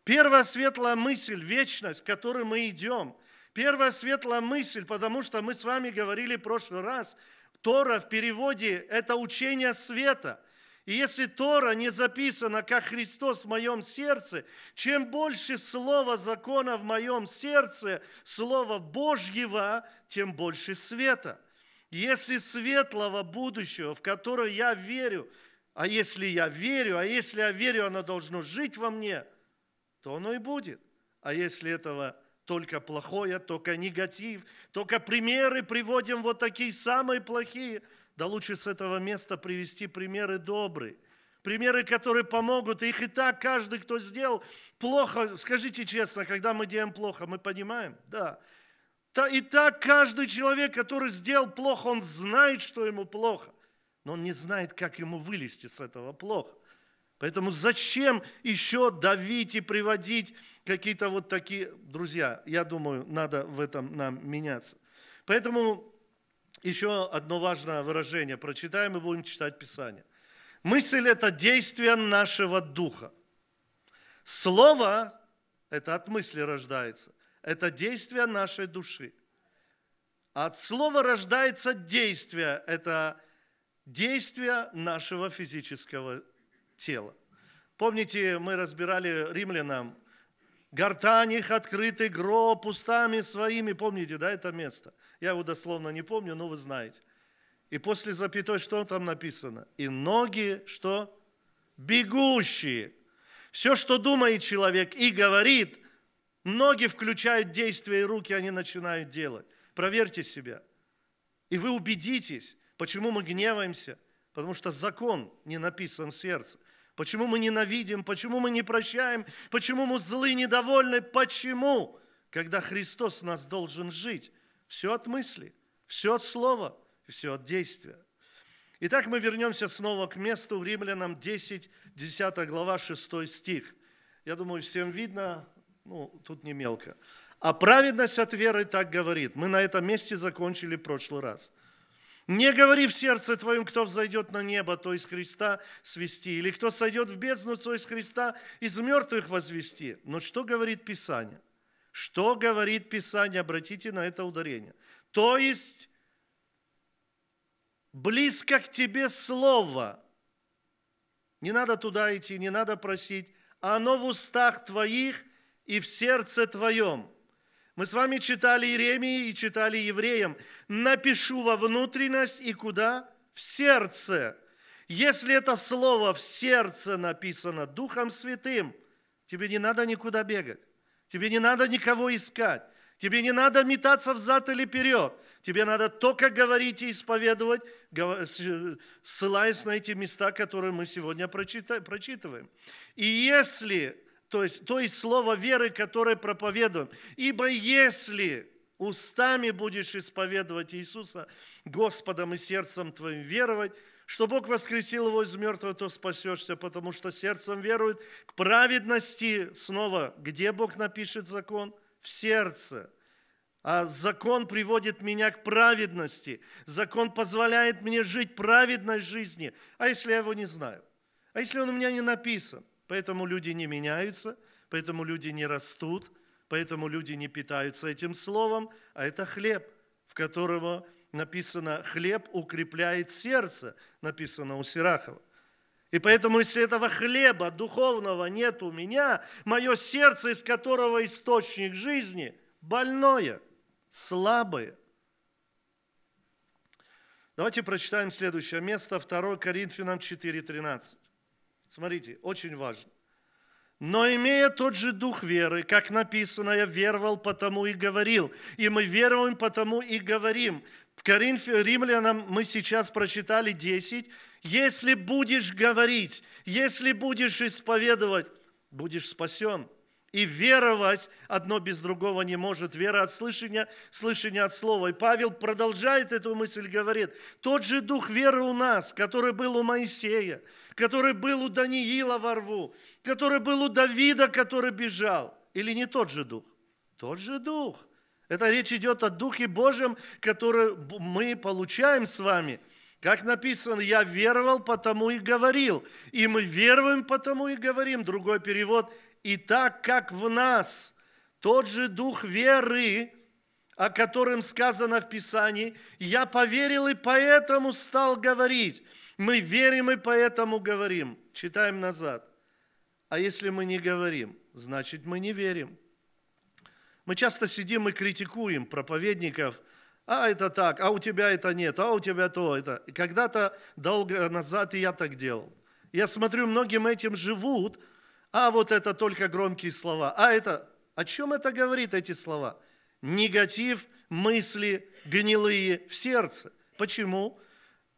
Первая светлая мысль – вечность, к которой мы идем. Первая светлая мысль, потому что мы с вами говорили в прошлый раз, Тора в переводе – это учение света – и если Тора не записана, как Христос в моем сердце, чем больше слова закона в моем сердце, слова Божьего, тем больше света – если светлого будущего, в которое я верю, а если я верю, а если я верю, оно должно жить во мне, то оно и будет. А если этого только плохое, только негатив, только примеры приводим вот такие самые плохие, да лучше с этого места привести примеры добрые, примеры, которые помогут. Их и так каждый, кто сделал плохо, скажите честно, когда мы делаем плохо, мы понимаем? Да. И так каждый человек, который сделал плохо, он знает, что ему плохо, но он не знает, как ему вылезти с этого плохо. Поэтому зачем еще давить и приводить какие-то вот такие... Друзья, я думаю, надо в этом нам меняться. Поэтому еще одно важное выражение прочитаем и будем читать Писание. Мысль – это действие нашего духа. Слово – это от мысли рождается. – это действие нашей души. От слова рождается действие – это действие нашего физического тела. Помните, мы разбирали римлянам гортань их открытый гроб устами своими. Помните, да, это место? Я его дословно не помню, но вы знаете. И после запятой что там написано? И ноги, что? Бегущие. Все, что думает человек и говорит, Многие включают действия и руки, они начинают делать. Проверьте себя. И вы убедитесь, почему мы гневаемся, потому что закон не написан в сердце. Почему мы ненавидим, почему мы не прощаем, почему мы злы, недовольны, почему? Когда Христос в нас должен жить, все от мысли, все от слова, все от действия. Итак, мы вернемся снова к месту в Римлянам 10, 10 глава, 6 стих. Я думаю, всем видно, ну, тут не мелко. А праведность от веры так говорит. Мы на этом месте закончили в прошлый раз. Не говори в сердце твоем, кто взойдет на небо, то из Христа свести, или кто сойдет в бездну, то из Христа из мертвых возвести. Но что говорит Писание? Что говорит Писание? Обратите на это ударение. То есть, близко к тебе Слово. Не надо туда идти, не надо просить. Оно в устах твоих – и в сердце твоем. Мы с вами читали Иеремии и читали евреям. Напишу во внутренность и куда? В сердце. Если это слово в сердце написано Духом Святым, тебе не надо никуда бегать, тебе не надо никого искать, тебе не надо метаться взад или вперед. Тебе надо только говорить и исповедовать, ссылаясь на эти места, которые мы сегодня прочитаем, И если то есть то есть слово веры, которое проповедуем. Ибо если устами будешь исповедовать Иисуса Господом и сердцем твоим веровать, что Бог воскресил его из мертвых, то спасешься, потому что сердцем верует к праведности. Снова, где Бог напишет закон? В сердце. А закон приводит меня к праведности. Закон позволяет мне жить праведной жизнью. А если я его не знаю? А если он у меня не написан? Поэтому люди не меняются, поэтому люди не растут, поэтому люди не питаются этим словом, а это хлеб, в которого написано «хлеб укрепляет сердце», написано у Сирахова. И поэтому, если этого хлеба духовного нет у меня, мое сердце, из которого источник жизни, больное, слабое. Давайте прочитаем следующее место, 2 Коринфянам 4.13. Смотрите, очень важно. Но имея тот же дух веры, как написано, я веровал, потому и говорил. И мы веруем, потому и говорим. В Коринфе, Римлянам мы сейчас прочитали 10. Если будешь говорить, если будешь исповедовать, будешь спасен. И веровать одно без другого не может. Вера от слышания, слышание от слова. И Павел продолжает эту мысль, говорит, тот же дух веры у нас, который был у Моисея, который был у Даниила во рву, который был у Давида, который бежал. Или не тот же дух? Тот же дух. Это речь идет о Духе Божьем, который мы получаем с вами. Как написано, я веровал, потому и говорил. И мы веруем, потому и говорим. Другой перевод. И так как в нас тот же дух веры, о котором сказано в Писании, я поверил и поэтому стал говорить. Мы верим и поэтому говорим. Читаем назад. А если мы не говорим, значит мы не верим. Мы часто сидим и критикуем проповедников, а это так, а у тебя это нет, а у тебя то это. Когда-то долго назад и я так делал. Я смотрю, многим этим живут, а вот это только громкие слова. А это, о чем это говорит эти слова? Негатив, мысли гнилые в сердце. Почему?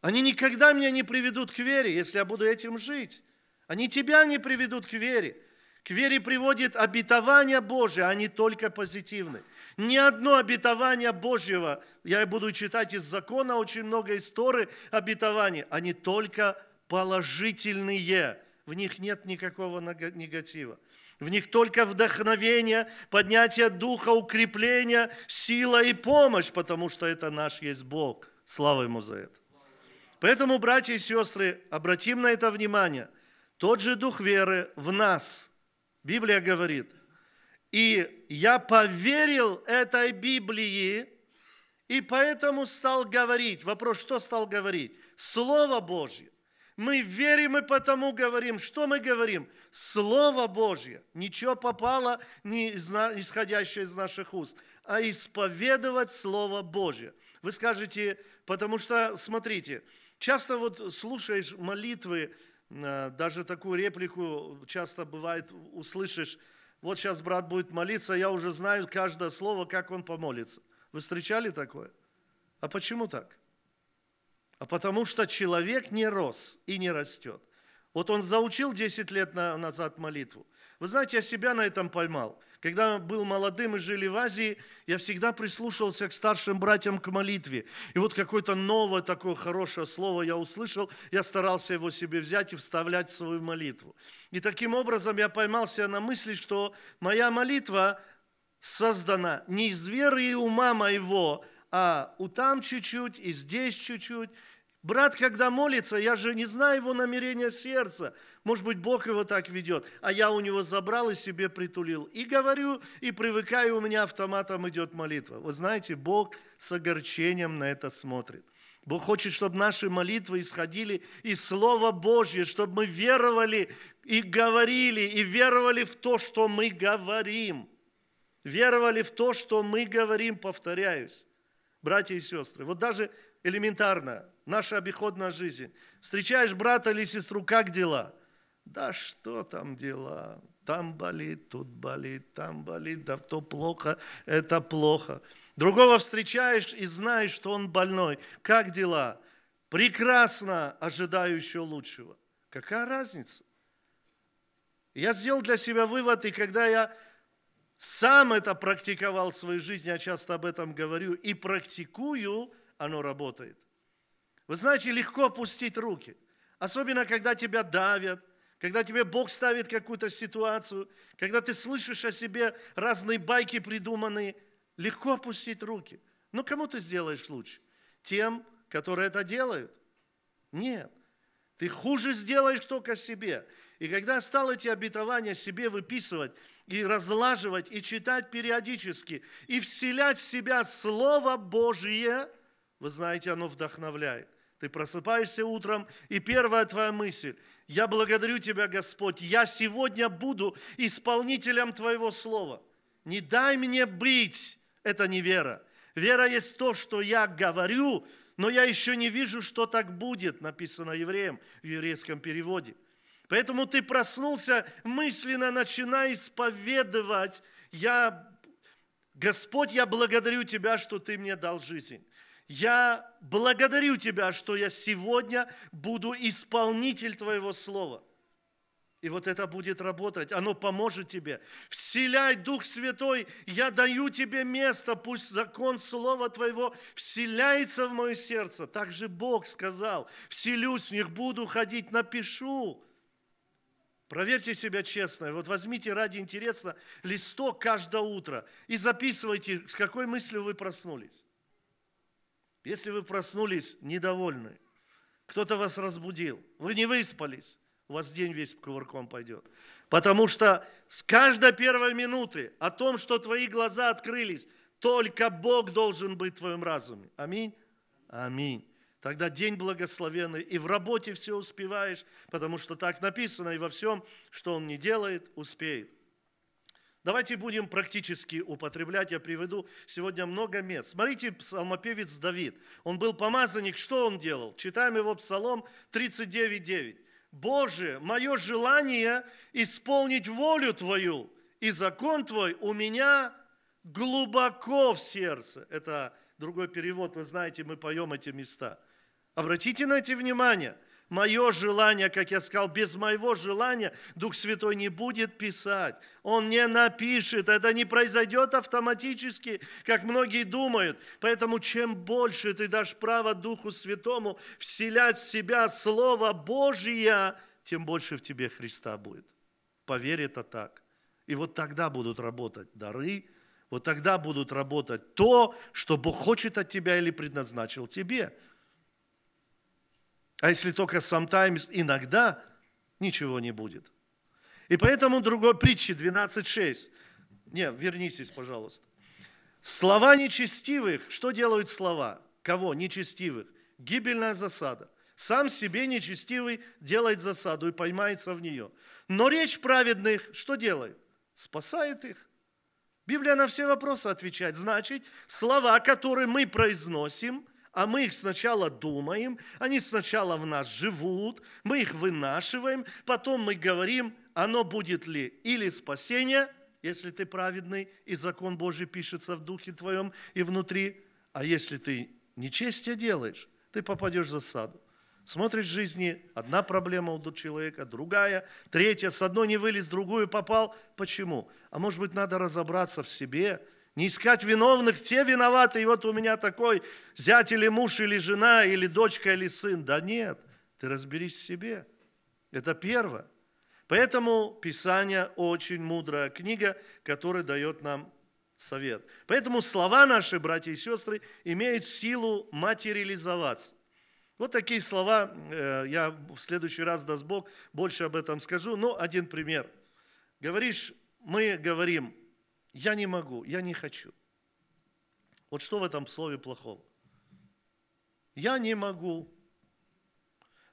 Они никогда меня не приведут к вере, если я буду этим жить. Они тебя не приведут к вере. К вере приводит обетование Божие, а не только позитивное. Ни одно обетование Божьего, я буду читать из закона очень много истории обетований, они только положительные, в них нет никакого негатива. В них только вдохновение, поднятие духа, укрепление, сила и помощь, потому что это наш есть Бог. Слава Ему за это. Поэтому, братья и сестры, обратим на это внимание. Тот же дух веры в нас, Библия говорит. И я поверил этой Библии, и поэтому стал говорить. Вопрос, что стал говорить? Слово Божье. Мы верим и потому говорим. Что мы говорим? Слово Божье. Ничего попало, не исходящее из наших уст, а исповедовать Слово Божье. Вы скажете, потому что, смотрите, Часто вот слушаешь молитвы, э, даже такую реплику часто бывает услышишь, вот сейчас брат будет молиться, я уже знаю каждое слово, как он помолится. Вы встречали такое? А почему так? А потому что человек не рос и не растет. Вот он заучил 10 лет назад молитву. Вы знаете, я себя на этом поймал – когда был молодым и жили в Азии, я всегда прислушивался к старшим братьям к молитве. И вот какое-то новое такое хорошее слово я услышал, я старался его себе взять и вставлять в свою молитву. И таким образом я поймался на мысли, что моя молитва создана не из веры и ума моего, а у там чуть-чуть, и здесь чуть-чуть, Брат, когда молится, я же не знаю его намерения сердца. Может быть, Бог его так ведет. А я у него забрал и себе притулил. И говорю, и привыкаю, у меня автоматом идет молитва. Вы знаете, Бог с огорчением на это смотрит. Бог хочет, чтобы наши молитвы исходили из Слова Божье, чтобы мы веровали и говорили, и веровали в то, что мы говорим. Веровали в то, что мы говорим, повторяюсь. Братья и сестры, вот даже элементарно, наша обиходная жизнь. Встречаешь брата или сестру, как дела? Да что там дела? Там болит, тут болит, там болит, да то плохо, это плохо. Другого встречаешь и знаешь, что он больной. Как дела? Прекрасно, ожидаю еще лучшего. Какая разница? Я сделал для себя вывод, и когда я сам это практиковал в своей жизни, я часто об этом говорю, и практикую, оно работает. Вы знаете, легко опустить руки. Особенно, когда тебя давят, когда тебе Бог ставит какую-то ситуацию, когда ты слышишь о себе разные байки придуманные, легко опустить руки. Но кому ты сделаешь лучше? Тем, которые это делают? Нет. Ты хуже сделаешь только себе. И когда стал эти обетования себе выписывать и разлаживать, и читать периодически, и вселять в себя Слово Божие, вы знаете, оно вдохновляет. Ты просыпаешься утром, и первая твоя мысль – «Я благодарю Тебя, Господь, я сегодня буду исполнителем Твоего Слова. Не дай мне быть» – это не вера. Вера есть то, что я говорю, но я еще не вижу, что так будет, написано Евреем в еврейском переводе. Поэтому ты проснулся мысленно, начинай исповедовать. Я, Господь, я благодарю Тебя, что Ты мне дал жизнь. Я благодарю Тебя, что я сегодня буду исполнитель Твоего Слова. И вот это будет работать, оно поможет тебе. Вселяй Дух Святой, я даю тебе место, пусть закон Слова Твоего вселяется в мое сердце. Так же Бог сказал, вселюсь в них, буду ходить, напишу. Проверьте себя честно. Вот возьмите ради интереса листок каждое утро и записывайте, с какой мыслью вы проснулись. Если вы проснулись недовольны, кто-то вас разбудил, вы не выспались, у вас день весь кувырком пойдет. Потому что с каждой первой минуты о том, что твои глаза открылись, только Бог должен быть в твоем разуме. Аминь? Аминь. Тогда день благословенный, и в работе все успеваешь, потому что так написано, и во всем, что он не делает, успеет. Давайте будем практически употреблять. Я приведу сегодня много мест. Смотрите, псалмопевец Давид. Он был помазанник. Что он делал? Читаем его Псалом 39.9. «Боже, мое желание исполнить волю Твою, и закон Твой у меня глубоко в сердце». Это другой перевод, вы знаете, мы поем эти места. Обратите на эти внимание – Мое желание, как я сказал, без моего желания Дух Святой не будет писать. Он не напишет, это не произойдет автоматически, как многие думают. Поэтому чем больше ты дашь право Духу Святому вселять в себя Слово Божье, тем больше в тебе Христа будет. Поверь, это так. И вот тогда будут работать дары, вот тогда будут работать то, что Бог хочет от тебя или предназначил тебе – а если только sometimes, иногда, ничего не будет. И поэтому другой притчи 12.6. Не, вернитесь, пожалуйста. Слова нечестивых. Что делают слова? Кого? Нечестивых. Гибельная засада. Сам себе нечестивый делает засаду и поймается в нее. Но речь праведных что делает? Спасает их. Библия на все вопросы отвечает. Значит, слова, которые мы произносим – а мы их сначала думаем, они сначала в нас живут, мы их вынашиваем, потом мы говорим, оно будет ли или спасение, если ты праведный, и закон Божий пишется в духе твоем и внутри, а если ты нечестие делаешь, ты попадешь в засаду. Смотришь в жизни, одна проблема у человека, другая, третья, с одной не вылез, другую попал. Почему? А может быть, надо разобраться в себе – не искать виновных, те виноваты, и вот у меня такой зять или муж, или жена, или дочка, или сын. Да нет, ты разберись в себе. Это первое. Поэтому Писание очень мудрая книга, которая дает нам совет. Поэтому слова наши, братья и сестры, имеют силу материализоваться. Вот такие слова, э, я в следующий раз, даст Бог, больше об этом скажу. Но ну, один пример. Говоришь, мы говорим, я не могу, я не хочу. Вот что в этом слове плохого? Я не могу.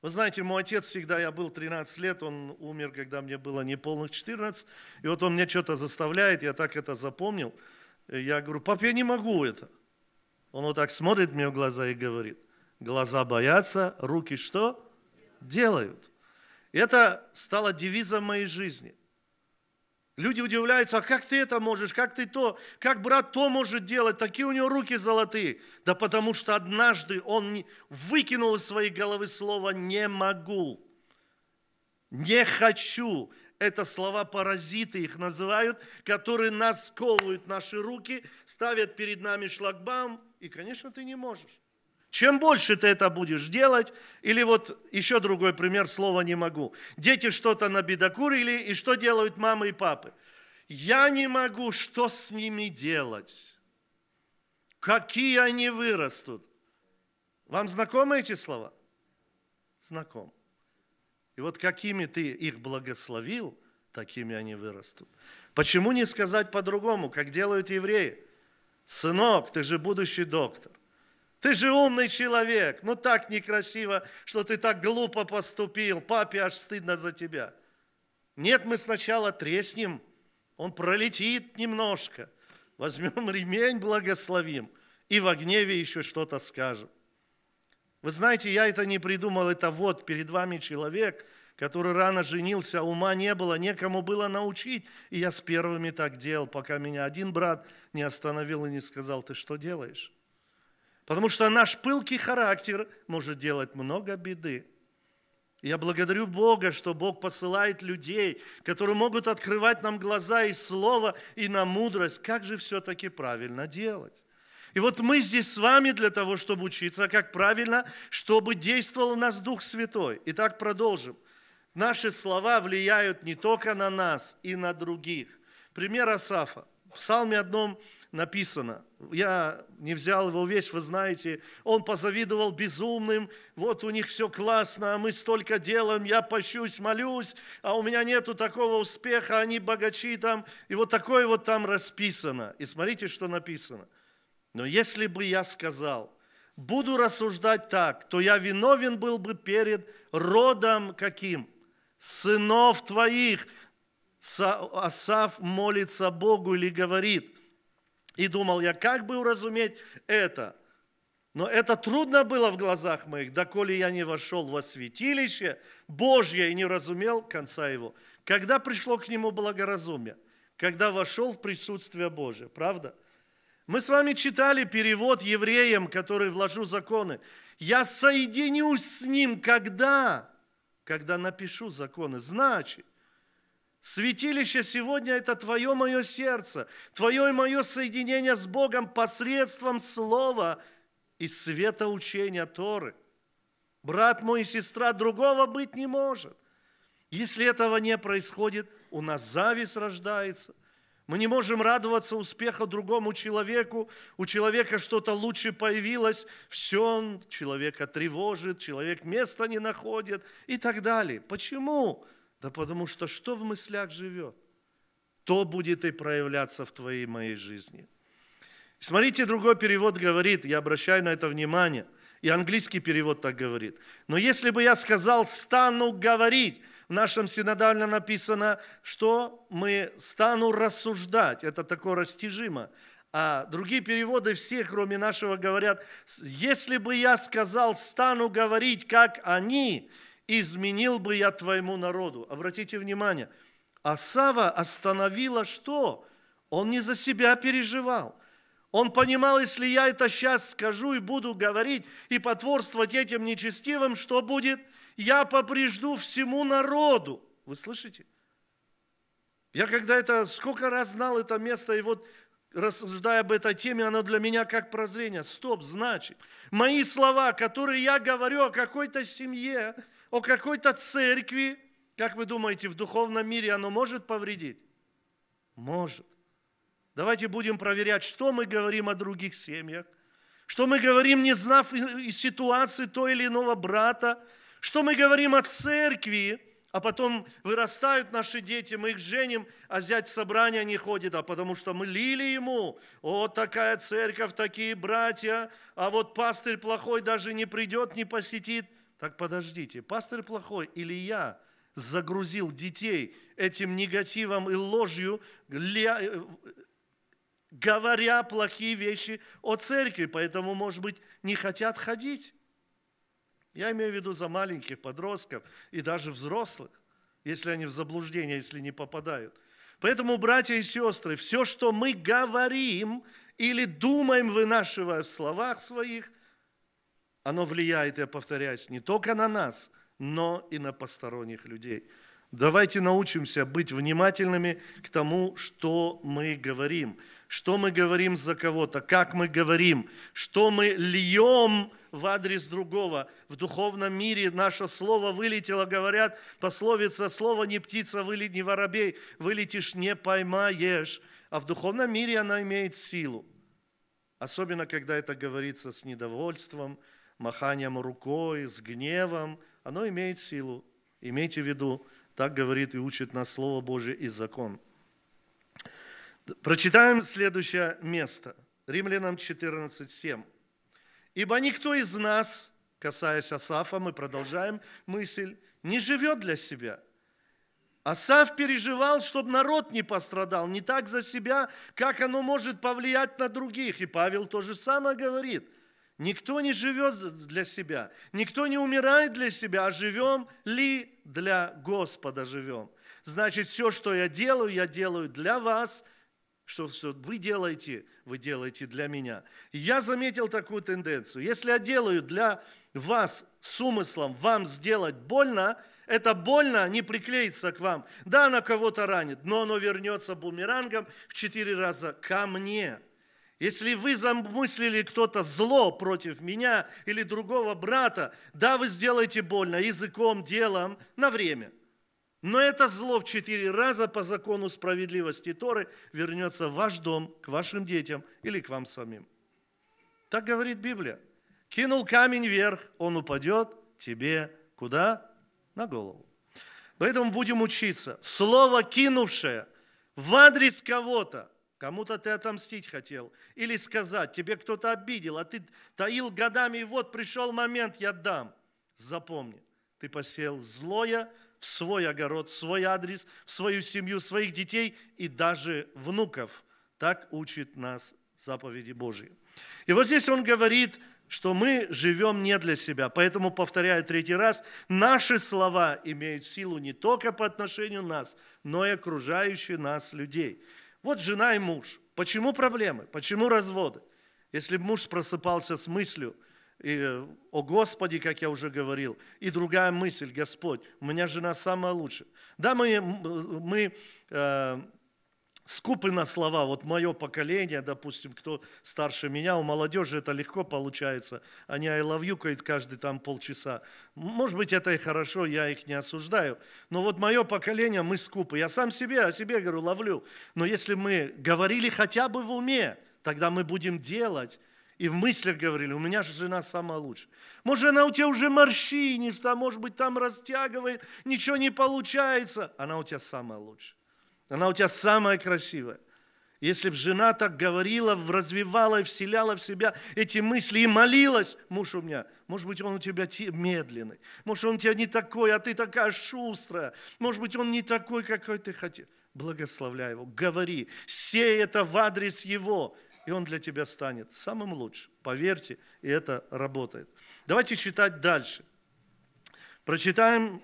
Вы знаете, мой отец всегда, я был 13 лет, он умер, когда мне было неполных 14, и вот он мне что-то заставляет, я так это запомнил. Я говорю, пап, я не могу это. Он вот так смотрит мне в глаза и говорит, глаза боятся, руки что? Делают. И это стало девизом моей жизни. Люди удивляются, а как ты это можешь, как ты то, как брат то может делать, такие у него руки золотые. Да потому что однажды он выкинул из своей головы слово «не могу», «не хочу». Это слова паразиты, их называют, которые нас сковывают наши руки, ставят перед нами шлагбаум, и, конечно, ты не можешь. Чем больше ты это будешь делать, или вот еще другой пример, слова не могу. Дети что-то набедокурили, и что делают мамы и папы? Я не могу, что с ними делать? Какие они вырастут? Вам знакомы эти слова? Знаком. И вот какими ты их благословил, такими они вырастут. Почему не сказать по-другому, как делают евреи? Сынок, ты же будущий доктор. Ты же умный человек, но ну так некрасиво, что ты так глупо поступил, папе аж стыдно за тебя. Нет, мы сначала треснем, он пролетит немножко. Возьмем ремень, благословим, и в гневе еще что-то скажем. Вы знаете, я это не придумал, это вот перед вами человек, который рано женился, ума не было, некому было научить. И я с первыми так делал, пока меня один брат не остановил и не сказал, ты что делаешь? Потому что наш пылкий характер может делать много беды. Я благодарю Бога, что Бог посылает людей, которые могут открывать нам глаза и слово, и на мудрость, как же все-таки правильно делать. И вот мы здесь с вами для того, чтобы учиться, как правильно, чтобы действовал у нас Дух Святой. Итак, продолжим. Наши слова влияют не только на нас, и на других. Пример Асафа. В Псалме одном написано. Я не взял его весь, вы знаете. Он позавидовал безумным. Вот у них все классно, а мы столько делаем. Я пощусь, молюсь, а у меня нету такого успеха. Они богачи там. И вот такое вот там расписано. И смотрите, что написано. Но если бы я сказал, буду рассуждать так, то я виновен был бы перед родом каким? Сынов твоих. Асав молится Богу или говорит, и думал я, как бы уразуметь это? Но это трудно было в глазах моих, доколе я не вошел во святилище Божье и не разумел конца его. Когда пришло к нему благоразумие? Когда вошел в присутствие Божие, правда? Мы с вами читали перевод евреям, который вложу законы. Я соединюсь с ним когда? Когда напишу законы. Значит, Святилище сегодня – это твое мое сердце, твое и мое соединение с Богом посредством слова и света учения Торы. Брат мой и сестра, другого быть не может. Если этого не происходит, у нас зависть рождается. Мы не можем радоваться успеху другому человеку. У человека что-то лучше появилось, все, человека тревожит, человек места не находит и так далее. Почему? Почему? Да потому что что в мыслях живет, то будет и проявляться в твоей моей жизни. Смотрите, другой перевод говорит, я обращаю на это внимание, и английский перевод так говорит. Но если бы я сказал «стану говорить», в нашем синодальном написано, что мы «стану рассуждать». Это такое растяжимо. А другие переводы все, кроме нашего, говорят, если бы я сказал, стану говорить, как они, изменил бы я твоему народу. Обратите внимание, Асава остановила что? Он не за себя переживал. Он понимал, если я это сейчас скажу и буду говорить и потворствовать этим нечестивым, что будет? Я попрежду всему народу. Вы слышите? Я когда это, сколько раз знал это место, и вот рассуждая об этой теме, оно для меня как прозрение. Стоп, значит, мои слова, которые я говорю о какой-то семье, о какой-то церкви, как вы думаете, в духовном мире оно может повредить? Может. Давайте будем проверять, что мы говорим о других семьях, что мы говорим, не знав ситуации то или иного брата, что мы говорим о церкви, а потом вырастают наши дети, мы их женим, а взять собрания не ходит, а потому что мы лили ему, вот такая церковь, такие братья, а вот пастырь плохой даже не придет, не посетит, так подождите, пастор плохой или я загрузил детей этим негативом и ложью, э, говоря плохие вещи о церкви, поэтому, может быть, не хотят ходить. Я имею в виду за маленьких подростков и даже взрослых, если они в заблуждение, если не попадают. Поэтому, братья и сестры, все, что мы говорим или думаем, вынашивая в словах своих – оно влияет, я повторяюсь, не только на нас, но и на посторонних людей. Давайте научимся быть внимательными к тому, что мы говорим, что мы говорим за кого-то, как мы говорим, что мы льем в адрес другого. В духовном мире наше слово вылетело, говорят, пословица «слово не птица, вылет не воробей, вылетишь, не поймаешь». А в духовном мире она имеет силу. Особенно, когда это говорится с недовольством – маханием рукой, с гневом, оно имеет силу. Имейте в виду, так говорит и учит нас Слово Божие и закон. Прочитаем следующее место. Римлянам 14.7. «Ибо никто из нас, касаясь Асафа, мы продолжаем мысль, не живет для себя». Асаф переживал, чтобы народ не пострадал, не так за себя, как оно может повлиять на других. И Павел то же самое говорит – Никто не живет для себя, никто не умирает для себя, а живем ли для Господа живем. Значит, все, что я делаю, я делаю для вас, что, все вы делаете, вы делаете для меня. я заметил такую тенденцию. Если я делаю для вас с умыслом, вам сделать больно, это больно не приклеится к вам. Да, она кого-то ранит, но оно вернется бумерангом в четыре раза ко мне – если вы замыслили кто-то зло против меня или другого брата, да, вы сделаете больно языком, делом, на время. Но это зло в четыре раза по закону справедливости Торы вернется в ваш дом, к вашим детям или к вам самим. Так говорит Библия. Кинул камень вверх, он упадет тебе куда? На голову. Поэтому будем учиться. Слово кинувшее в адрес кого-то Кому-то ты отомстить хотел. Или сказать, тебе кто-то обидел, а ты таил годами, и вот пришел момент, я дам. Запомни, ты посеял злое в свой огород, в свой адрес, в свою семью, своих детей и даже внуков. Так учит нас заповеди Божьи. И вот здесь он говорит, что мы живем не для себя. Поэтому, повторяю третий раз, наши слова имеют силу не только по отношению нас, но и окружающих нас людей. Вот жена и муж. Почему проблемы? Почему разводы? Если бы муж просыпался с мыслью, и, э, о Господи, как я уже говорил, и другая мысль, Господь, у меня жена самая лучшая. Да, мы, мы э, скупы на слова. Вот мое поколение, допустим, кто старше меня, у молодежи это легко получается. Они I love you -кают каждый там полчаса. Может быть, это и хорошо, я их не осуждаю. Но вот мое поколение, мы скупы. Я сам себе, о себе говорю, ловлю. Но если мы говорили хотя бы в уме, тогда мы будем делать. И в мыслях говорили, у меня же жена самая лучшая. Может, она у тебя уже морщинистая, может быть, там растягивает, ничего не получается. Она у тебя самая лучшая. Она у тебя самая красивая. Если бы жена так говорила, развивала и вселяла в себя эти мысли и молилась, муж у меня, может быть, он у тебя медленный, может, он у тебя не такой, а ты такая шустрая, может быть, он не такой, какой ты хотел. Благословляй его, говори, сей это в адрес его, и он для тебя станет самым лучшим. Поверьте, и это работает. Давайте читать дальше. Прочитаем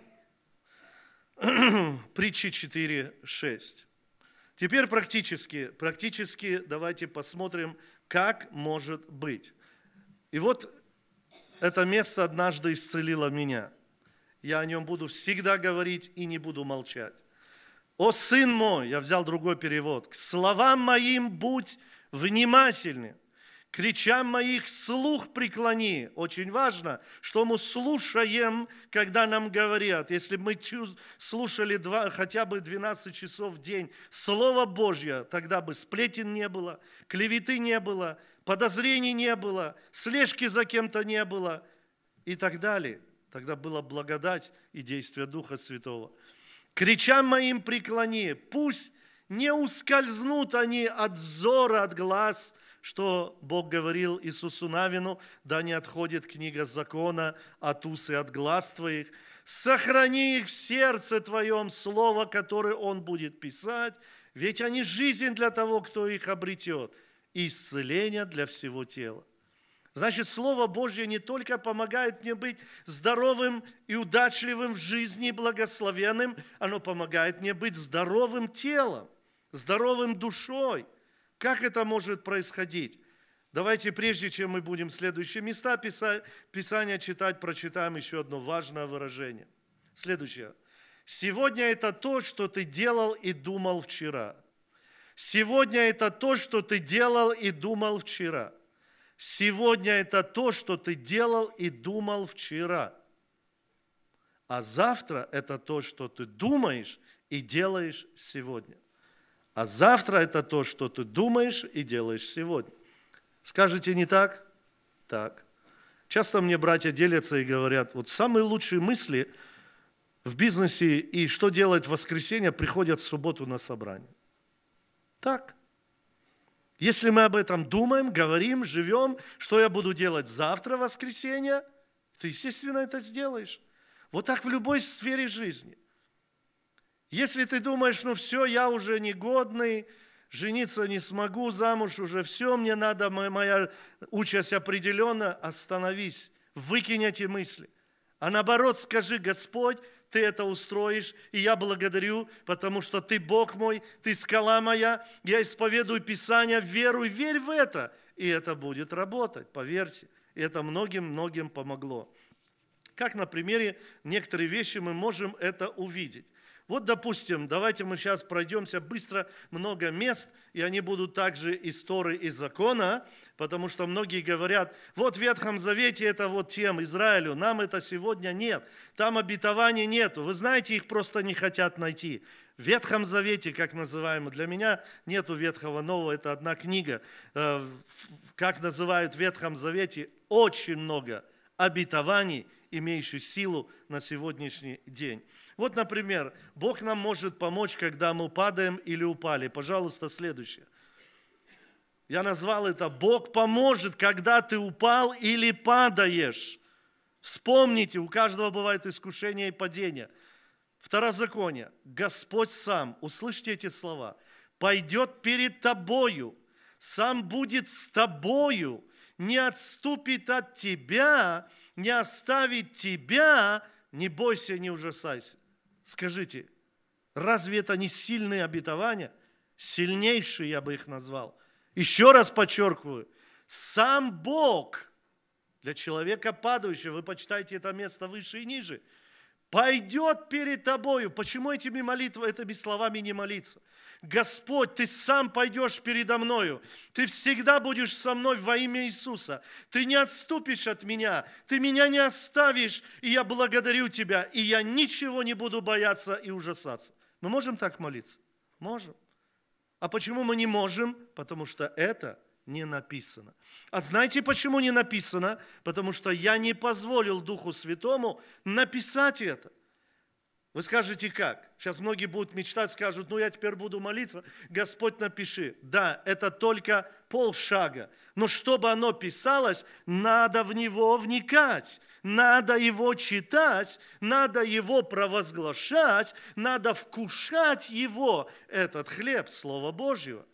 притчи 4:6. Теперь практически, практически давайте посмотрим, как может быть. И вот это место однажды исцелило меня. Я о нем буду всегда говорить и не буду молчать. «О, сын мой!» Я взял другой перевод. «К словам моим будь внимательный. Кричам моих слух преклони. Очень важно, что мы слушаем, когда нам говорят. Если мы слушали два, хотя бы 12 часов в день Слово Божье, тогда бы сплетен не было, клеветы не было, подозрений не было, слежки за кем-то не было и так далее. Тогда была благодать и действие Духа Святого. Кричам моим преклони, пусть не ускользнут они от взора, от глаз – что Бог говорил Иисусу Навину, да не отходит книга закона от уст и от глаз твоих. Сохрани их в сердце твоем слово, которое он будет писать, ведь они жизнь для того, кто их обретет, и исцеление для всего тела. Значит, Слово Божье не только помогает мне быть здоровым и удачливым в жизни, благословенным, оно помогает мне быть здоровым телом, здоровым душой – как это может происходить? Давайте, прежде чем мы будем следующие места Писания читать, прочитаем еще одно важное выражение. Следующее. Сегодня это то, что ты делал и думал вчера. Сегодня это то, что ты делал и думал вчера. Сегодня это то, что ты делал и думал вчера. А завтра это то, что ты думаешь и делаешь сегодня. А завтра это то, что ты думаешь и делаешь сегодня. Скажете, не так? Так. Часто мне братья делятся и говорят, вот самые лучшие мысли в бизнесе и что делать в воскресенье, приходят в субботу на собрание. Так. Если мы об этом думаем, говорим, живем, что я буду делать завтра, воскресенье, ты, естественно, это сделаешь. Вот так в любой сфере жизни – если ты думаешь, ну все, я уже негодный, жениться не смогу, замуж уже все, мне надо, моя участь определенно, остановись, выкинь эти мысли. А наоборот, скажи, Господь, ты это устроишь, и я благодарю, потому что ты Бог мой, ты скала моя, я исповедую Писание, веру, верь в это, и это будет работать, поверьте. И это многим-многим помогло. Как на примере некоторые вещи мы можем это увидеть. Вот, допустим, давайте мы сейчас пройдемся быстро, много мест, и они будут также из Торы и закона, потому что многие говорят, вот в Ветхом Завете это вот тем Израилю, нам это сегодня нет, там обетований нету. Вы знаете, их просто не хотят найти. В Ветхом Завете, как называемый, для меня нету Ветхого Нового, это одна книга, э, как называют в Ветхом Завете, очень много обетований, имеющих силу на сегодняшний день. Вот, например, Бог нам может помочь, когда мы падаем или упали. Пожалуйста, следующее. Я назвал это «Бог поможет, когда ты упал или падаешь». Вспомните, у каждого бывает искушение и падение. Второзаконие. Господь сам, услышьте эти слова, пойдет перед тобою, сам будет с тобою, не отступит от тебя, не оставит тебя, не бойся, не ужасайся. Скажите, разве это не сильные обетования? Сильнейшие я бы их назвал. Еще раз подчеркиваю, сам Бог для человека падающего, вы почитайте это место выше и ниже, пойдет перед тобою. Почему этими молитвами, этими словами не молиться? Господь, Ты сам пойдешь передо мною. Ты всегда будешь со мной во имя Иисуса. Ты не отступишь от меня. Ты меня не оставишь. И я благодарю Тебя. И я ничего не буду бояться и ужасаться. Мы можем так молиться? Можем. А почему мы не можем? Потому что это не написано. А знаете, почему не написано? Потому что я не позволил Духу Святому написать это. Вы скажете, как? Сейчас многие будут мечтать, скажут, ну я теперь буду молиться, Господь напиши. Да, это только полшага. Но чтобы оно писалось, надо в него вникать, надо его читать, надо его провозглашать, надо вкушать его, этот хлеб, Слово Божьего.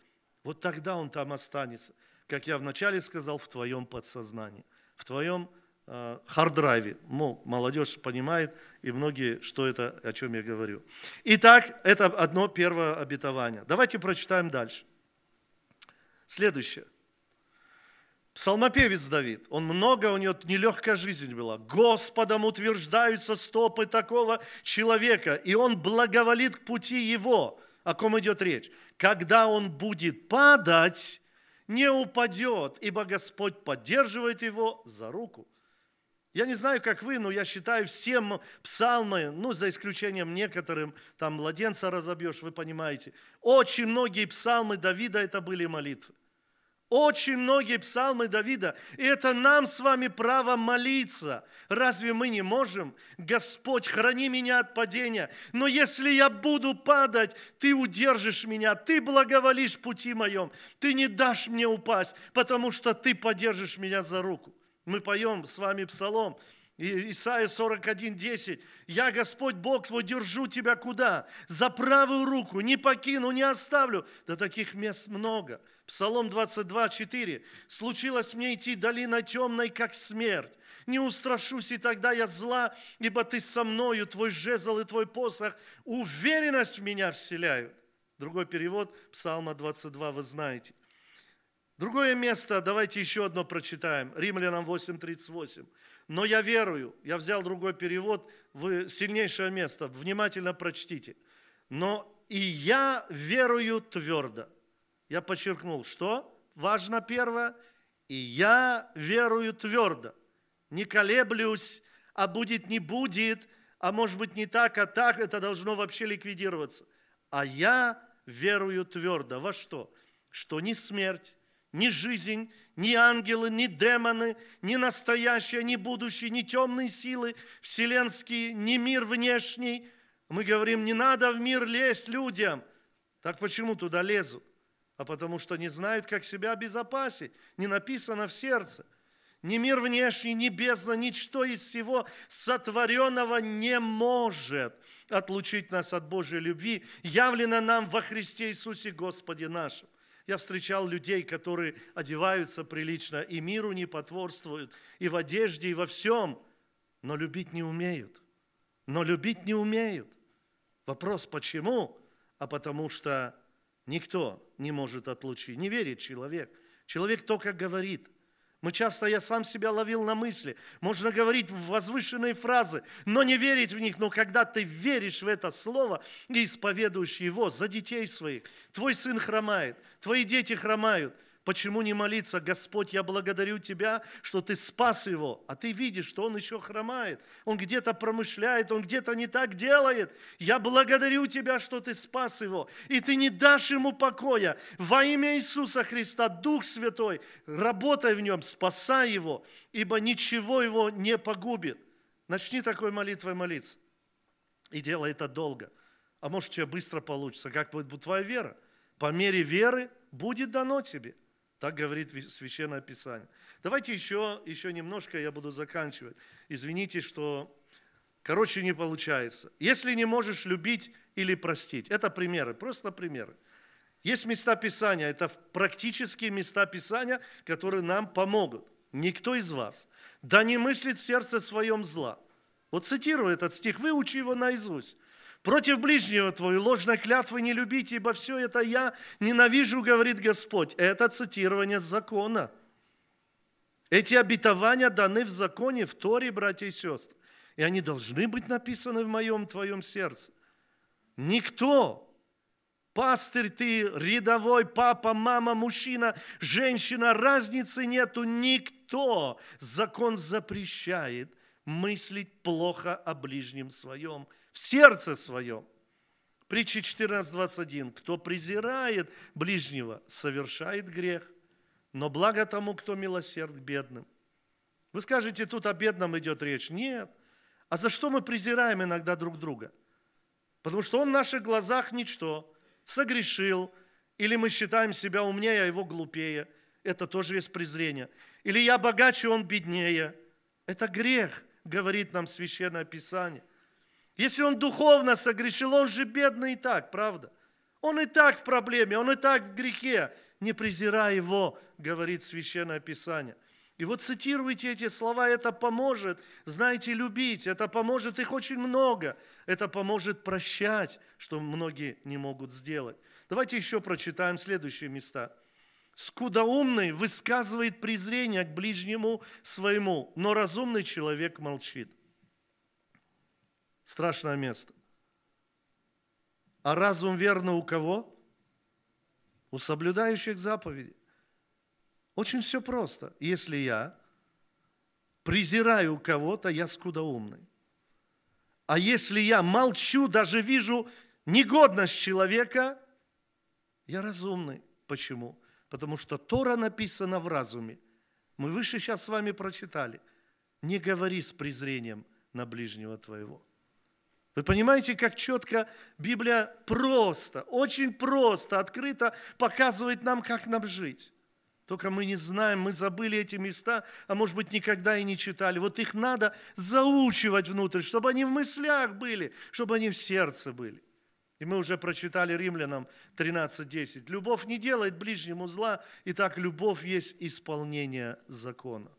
Вот тогда он там останется, как я вначале сказал, в твоем подсознании, в твоем Э, харддрайве. Ну, молодежь понимает, и многие, что это, о чем я говорю. Итак, это одно первое обетование. Давайте прочитаем дальше. Следующее. Псалмопевец Давид, он много, у него нелегкая жизнь была. Господом утверждаются стопы такого человека, и он благоволит к пути его. О ком идет речь? Когда он будет падать, не упадет, ибо Господь поддерживает его за руку. Я не знаю, как вы, но я считаю всем псалмы, ну, за исключением некоторым, там, младенца разобьешь, вы понимаете. Очень многие псалмы Давида это были молитвы. Очень многие псалмы Давида. И это нам с вами право молиться. Разве мы не можем? Господь, храни меня от падения. Но если я буду падать, Ты удержишь меня. Ты благоволишь пути моем. Ты не дашь мне упасть, потому что Ты поддержишь меня за руку. Мы поем с вами псалом. Исайя 41, 10. «Я, Господь Бог твой, держу тебя куда? За правую руку, не покину, не оставлю». Да таких мест много. Псалом 22, 4. «Случилось мне идти долина темной, как смерть. Не устрашусь, и тогда я зла, ибо ты со мною, твой жезл и твой посох. Уверенность в меня вселяют». Другой перевод Псалма 22 вы знаете. Другое место, давайте еще одно прочитаем. Римлянам 8.38. «Но я верую». Я взял другой перевод, в сильнейшее место, внимательно прочтите. «Но и я верую твердо». Я подчеркнул, что важно первое. «И я верую твердо». Не колеблюсь, а будет не будет, а может быть не так, а так, это должно вообще ликвидироваться. А я верую твердо. Во что? Что не смерть, ни жизнь, ни ангелы, ни демоны, ни настоящее, ни будущее, ни темные силы вселенские, ни мир внешний. Мы говорим, не надо в мир лезть людям. Так почему туда лезут? А потому что не знают, как себя обезопасить. Не написано в сердце. Ни мир внешний, ни бездна, ничто из всего сотворенного не может отлучить нас от Божьей любви, явлено нам во Христе Иисусе Господе нашим. Я встречал людей, которые одеваются прилично и миру не потворствуют, и в одежде, и во всем, но любить не умеют. Но любить не умеют. Вопрос, почему? А потому что никто не может отлучить. Не верит человек. Человек только говорит – мы часто, я сам себя ловил на мысли, можно говорить возвышенные фразы, но не верить в них. Но когда ты веришь в это слово и исповедуешь его за детей своих, твой сын хромает, твои дети хромают – Почему не молиться, Господь, я благодарю Тебя, что Ты спас его, а ты видишь, что он еще хромает, он где-то промышляет, он где-то не так делает. Я благодарю Тебя, что Ты спас его, и Ты не дашь ему покоя. Во имя Иисуса Христа, Дух Святой, работай в нем, спасай его, ибо ничего его не погубит. Начни такой молитвой молиться. И делай это долго. А может, у тебя быстро получится, как будет твоя вера. По мере веры будет дано тебе – так говорит Священное Писание. Давайте еще, еще немножко, я буду заканчивать. Извините, что, короче, не получается. Если не можешь любить или простить, это примеры, просто примеры. Есть места Писания, это практические места Писания, которые нам помогут. Никто из вас. Да не мыслит сердце своем зла. Вот цитирую этот стих, выучи его наизусть. Против ближнего твоего ложной клятвы не любите, ибо все это я ненавижу, говорит Господь. Это цитирование закона. Эти обетования даны в законе, в Торе, братья и сестры. И они должны быть написаны в моем, твоем сердце. Никто, пастырь ты, рядовой, папа, мама, мужчина, женщина, разницы нету. Никто закон запрещает мыслить плохо о ближнем своем – в сердце своем. Притча 14.21. Кто презирает ближнего, совершает грех, но благо тому, кто милосерд к бедным. Вы скажете, тут о бедном идет речь. Нет. А за что мы презираем иногда друг друга? Потому что он в наших глазах ничто, согрешил, или мы считаем себя умнее, а его глупее. Это тоже есть презрение. Или я богаче, он беднее. Это грех, говорит нам Священное Писание – если он духовно согрешил, он же бедный и так, правда? Он и так в проблеме, он и так в грехе. Не презирай его, говорит Священное Писание. И вот цитируйте эти слова, это поможет, знаете, любить, это поможет их очень много, это поможет прощать, что многие не могут сделать. Давайте еще прочитаем следующие места. Скудоумный высказывает презрение к ближнему своему, но разумный человек молчит. Страшное место. А разум верно у кого? У соблюдающих заповеди. Очень все просто. Если я презираю кого-то, я скудоумный. А если я молчу, даже вижу негодность человека, я разумный. Почему? Потому что Тора написана в разуме. Мы выше сейчас с вами прочитали. Не говори с презрением на ближнего твоего. Вы понимаете, как четко Библия просто, очень просто, открыто показывает нам, как нам жить. Только мы не знаем, мы забыли эти места, а может быть никогда и не читали. Вот их надо заучивать внутрь, чтобы они в мыслях были, чтобы они в сердце были. И мы уже прочитали римлянам 13.10. Любовь не делает ближнему зла, и так любовь есть исполнение закона.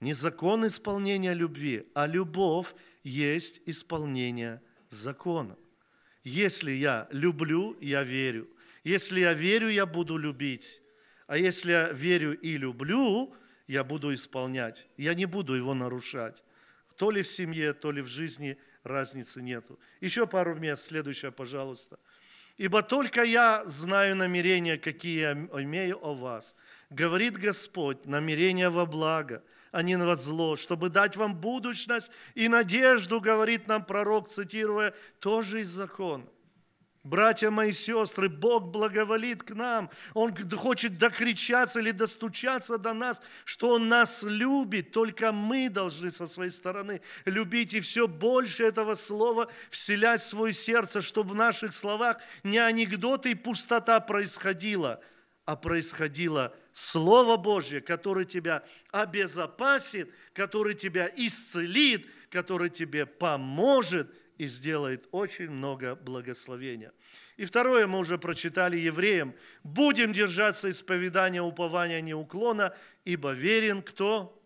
Не закон исполнения любви, а любовь есть исполнение закона. Если я люблю, я верю. Если я верю, я буду любить. А если я верю и люблю, я буду исполнять. Я не буду его нарушать. То ли в семье, то ли в жизни разницы нету. Еще пару мест, следующее, пожалуйста. «Ибо только я знаю намерения, какие я имею о вас, говорит Господь, намерения во благо – а не во зло, чтобы дать вам будущность и надежду, говорит нам пророк, цитируя тоже из закона. Братья мои сестры, Бог благоволит к нам. Он хочет докричаться или достучаться до нас, что Он нас любит. Только мы должны со своей стороны любить и все больше этого слова вселять в свое сердце, чтобы в наших словах не анекдоты и пустота происходила, а происходила Слово Божье, которое тебя обезопасит, которое тебя исцелит, которое тебе поможет и сделает очень много благословения. И второе, мы уже прочитали евреям. «Будем держаться исповедания, упования, неуклона, ибо верен кто?»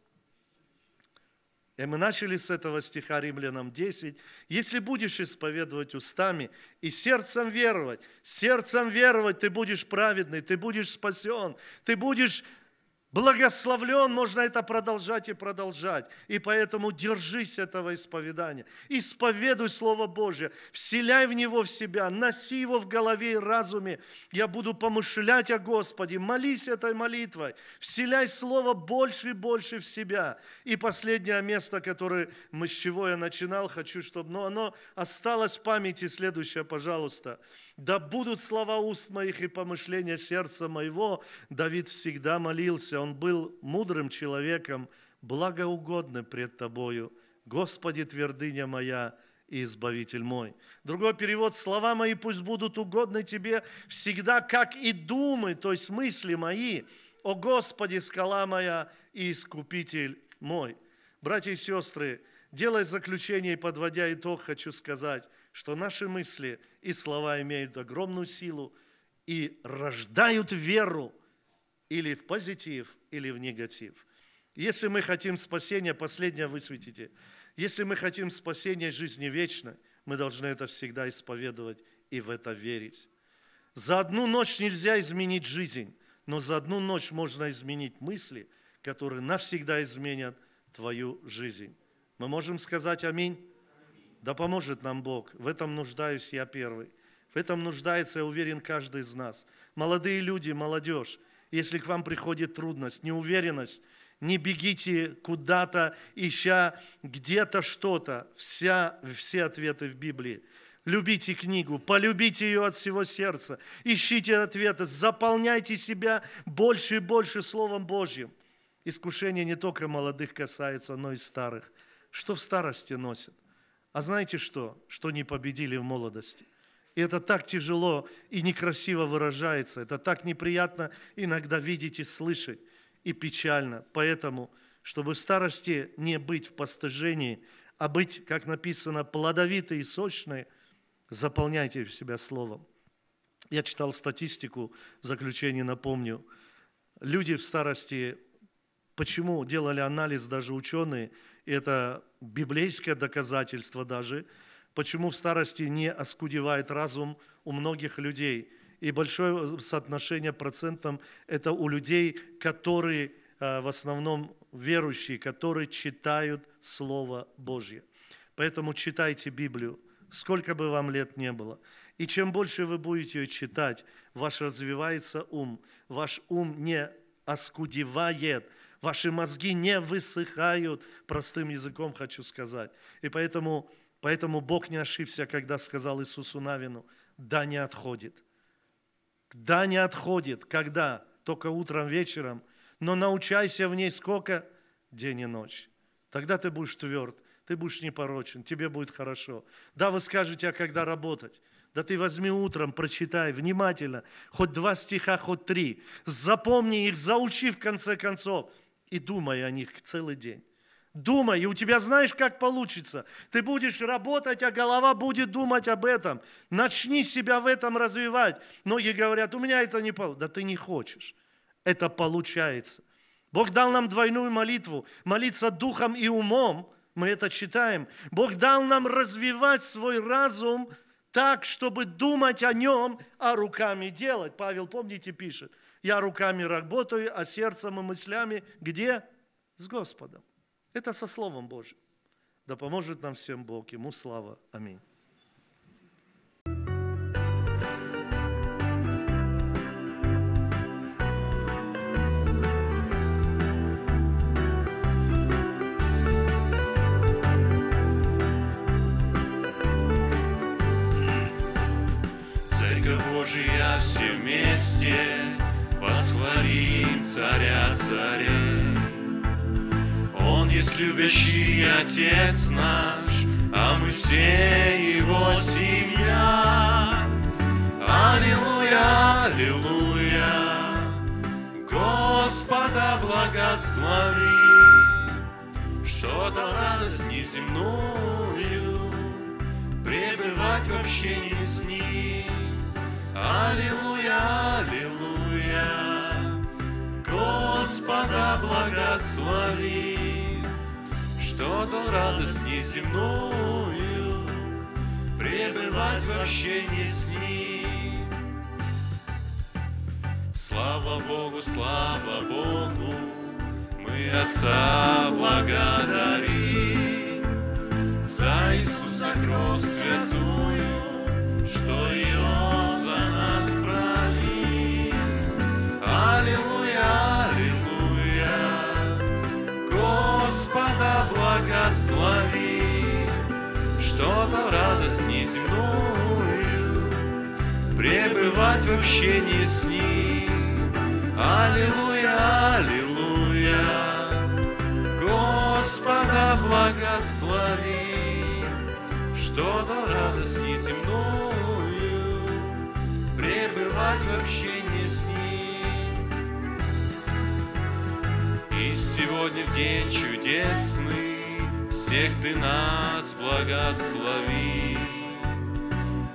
И мы начали с этого стиха Римлянам 10. Если будешь исповедовать устами и сердцем веровать, сердцем веровать, ты будешь праведный, ты будешь спасен, ты будешь Благословлен, можно это продолжать и продолжать. И поэтому держись этого исповедания. Исповедуй Слово Божье, вселяй в него в себя, носи его в голове и разуме. Я буду помышлять о Господе, молись этой молитвой, вселяй Слово больше и больше в себя. И последнее место, которое с чего я начинал, хочу, чтобы но оно осталось в памяти. Следующее, пожалуйста. Пожалуйста. Да будут слова уст моих и помышления сердца моего. Давид всегда молился. Он был мудрым человеком, благоугодный пред тобою. Господи, твердыня моя, и Избавитель мой. Другой перевод, слова мои пусть будут угодны тебе всегда, как и думы, то есть мысли мои, о Господи, скала моя и Искупитель мой. Братья и сестры, делая заключение и подводя итог, хочу сказать – что наши мысли и слова имеют огромную силу и рождают веру или в позитив, или в негатив. Если мы хотим спасения, последнее высветите, если мы хотим спасения жизни вечной, мы должны это всегда исповедовать и в это верить. За одну ночь нельзя изменить жизнь, но за одну ночь можно изменить мысли, которые навсегда изменят твою жизнь. Мы можем сказать аминь. Да поможет нам Бог. В этом нуждаюсь я первый. В этом нуждается, я уверен, каждый из нас. Молодые люди, молодежь, если к вам приходит трудность, неуверенность, не бегите куда-то, ища где-то что-то. Вся, все ответы в Библии. Любите книгу, полюбите ее от всего сердца, ищите ответы, заполняйте себя больше и больше Словом Божьим. Искушение не только молодых касается, но и старых. Что в старости носит? А знаете что? Что не победили в молодости. И это так тяжело и некрасиво выражается. Это так неприятно иногда видеть и слышать. И печально. Поэтому, чтобы в старости не быть в постыжении, а быть, как написано, плодовитой и сочной, заполняйте себя словом. Я читал статистику, в заключение напомню. Люди в старости, почему делали анализ даже ученые, и это библейское доказательство даже, почему в старости не оскудевает разум у многих людей. И большое соотношение процентом – это у людей, которые э, в основном верующие, которые читают Слово Божье. Поэтому читайте Библию, сколько бы вам лет не было. И чем больше вы будете ее читать, ваш развивается ум, ваш ум не оскудевает – Ваши мозги не высыхают, простым языком хочу сказать. И поэтому, поэтому Бог не ошибся, когда сказал Иисусу Навину, да не отходит. Да не отходит, когда? Только утром, вечером. Но научайся в ней сколько? День и ночь. Тогда ты будешь тверд, ты будешь непорочен, тебе будет хорошо. Да, вы скажете, а когда работать? Да ты возьми утром, прочитай внимательно, хоть два стиха, хоть три. Запомни их, заучи в конце концов и думай о них целый день. Думай, и у тебя знаешь, как получится. Ты будешь работать, а голова будет думать об этом. Начни себя в этом развивать. Многие говорят, у меня это не получится. Да ты не хочешь. Это получается. Бог дал нам двойную молитву. Молиться духом и умом. Мы это читаем. Бог дал нам развивать свой разум так, чтобы думать о нем, а руками делать. Павел, помните, пишет – я руками работаю, а сердцем и мыслями где? С Господом. Это со Словом Божьим. Да поможет нам всем Бог. Ему слава. Аминь. Божья все вместе Посвари царя царей. Он есть любящий Отец наш, а мы все его семья. Аллилуйя, аллилуйя, Господа благослови, что-то радость неземную пребывать вообще не с Ним. Аллилуйя, аллилуйя меня, Господа благослови, Что то радость неземную Пребывать вообще не с Ним. Слава Богу, слава Богу, мы Отца благодарим за Иисуса кровь святую, что и Он Господа благослови, Что-то радость неземную, Пребывать в общении с Ним. Аллилуйя, аллилуйя, Господа благослови, Что-то радость неземную, Пребывать в общении с Ним. сегодня в день чудесный Всех ты нас благослови.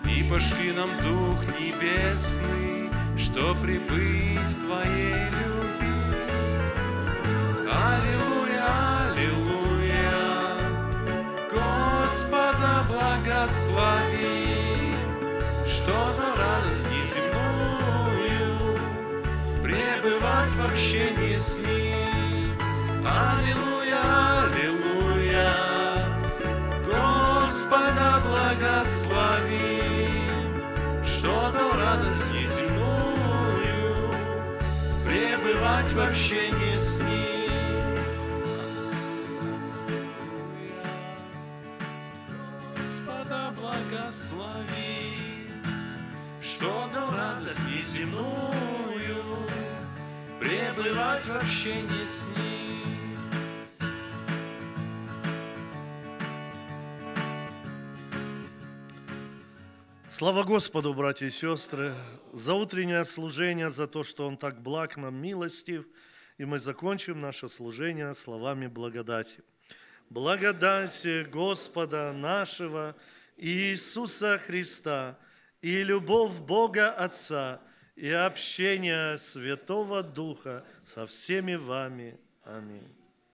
И пошли нам Дух Небесный, Что прибыть в Твоей любви. Аллилуйя, аллилуйя, Господа благослови, Что на радость неземную Пребывать вообще не с Ним. Аллилуйя, аллилуйя, Господа благослови, Что-то радость неземную Пребывать в общении с Ним. благослови, что дал радость неземную, пребывать вообще не с Ним. Слава Господу, братья и сестры, за утреннее служение, за то, что Он так благ нам, милостив, и мы закончим наше служение словами благодати. Благодати Господа нашего Иисуса Христа и любовь Бога Отца и общение Святого Духа со всеми вами. Аминь.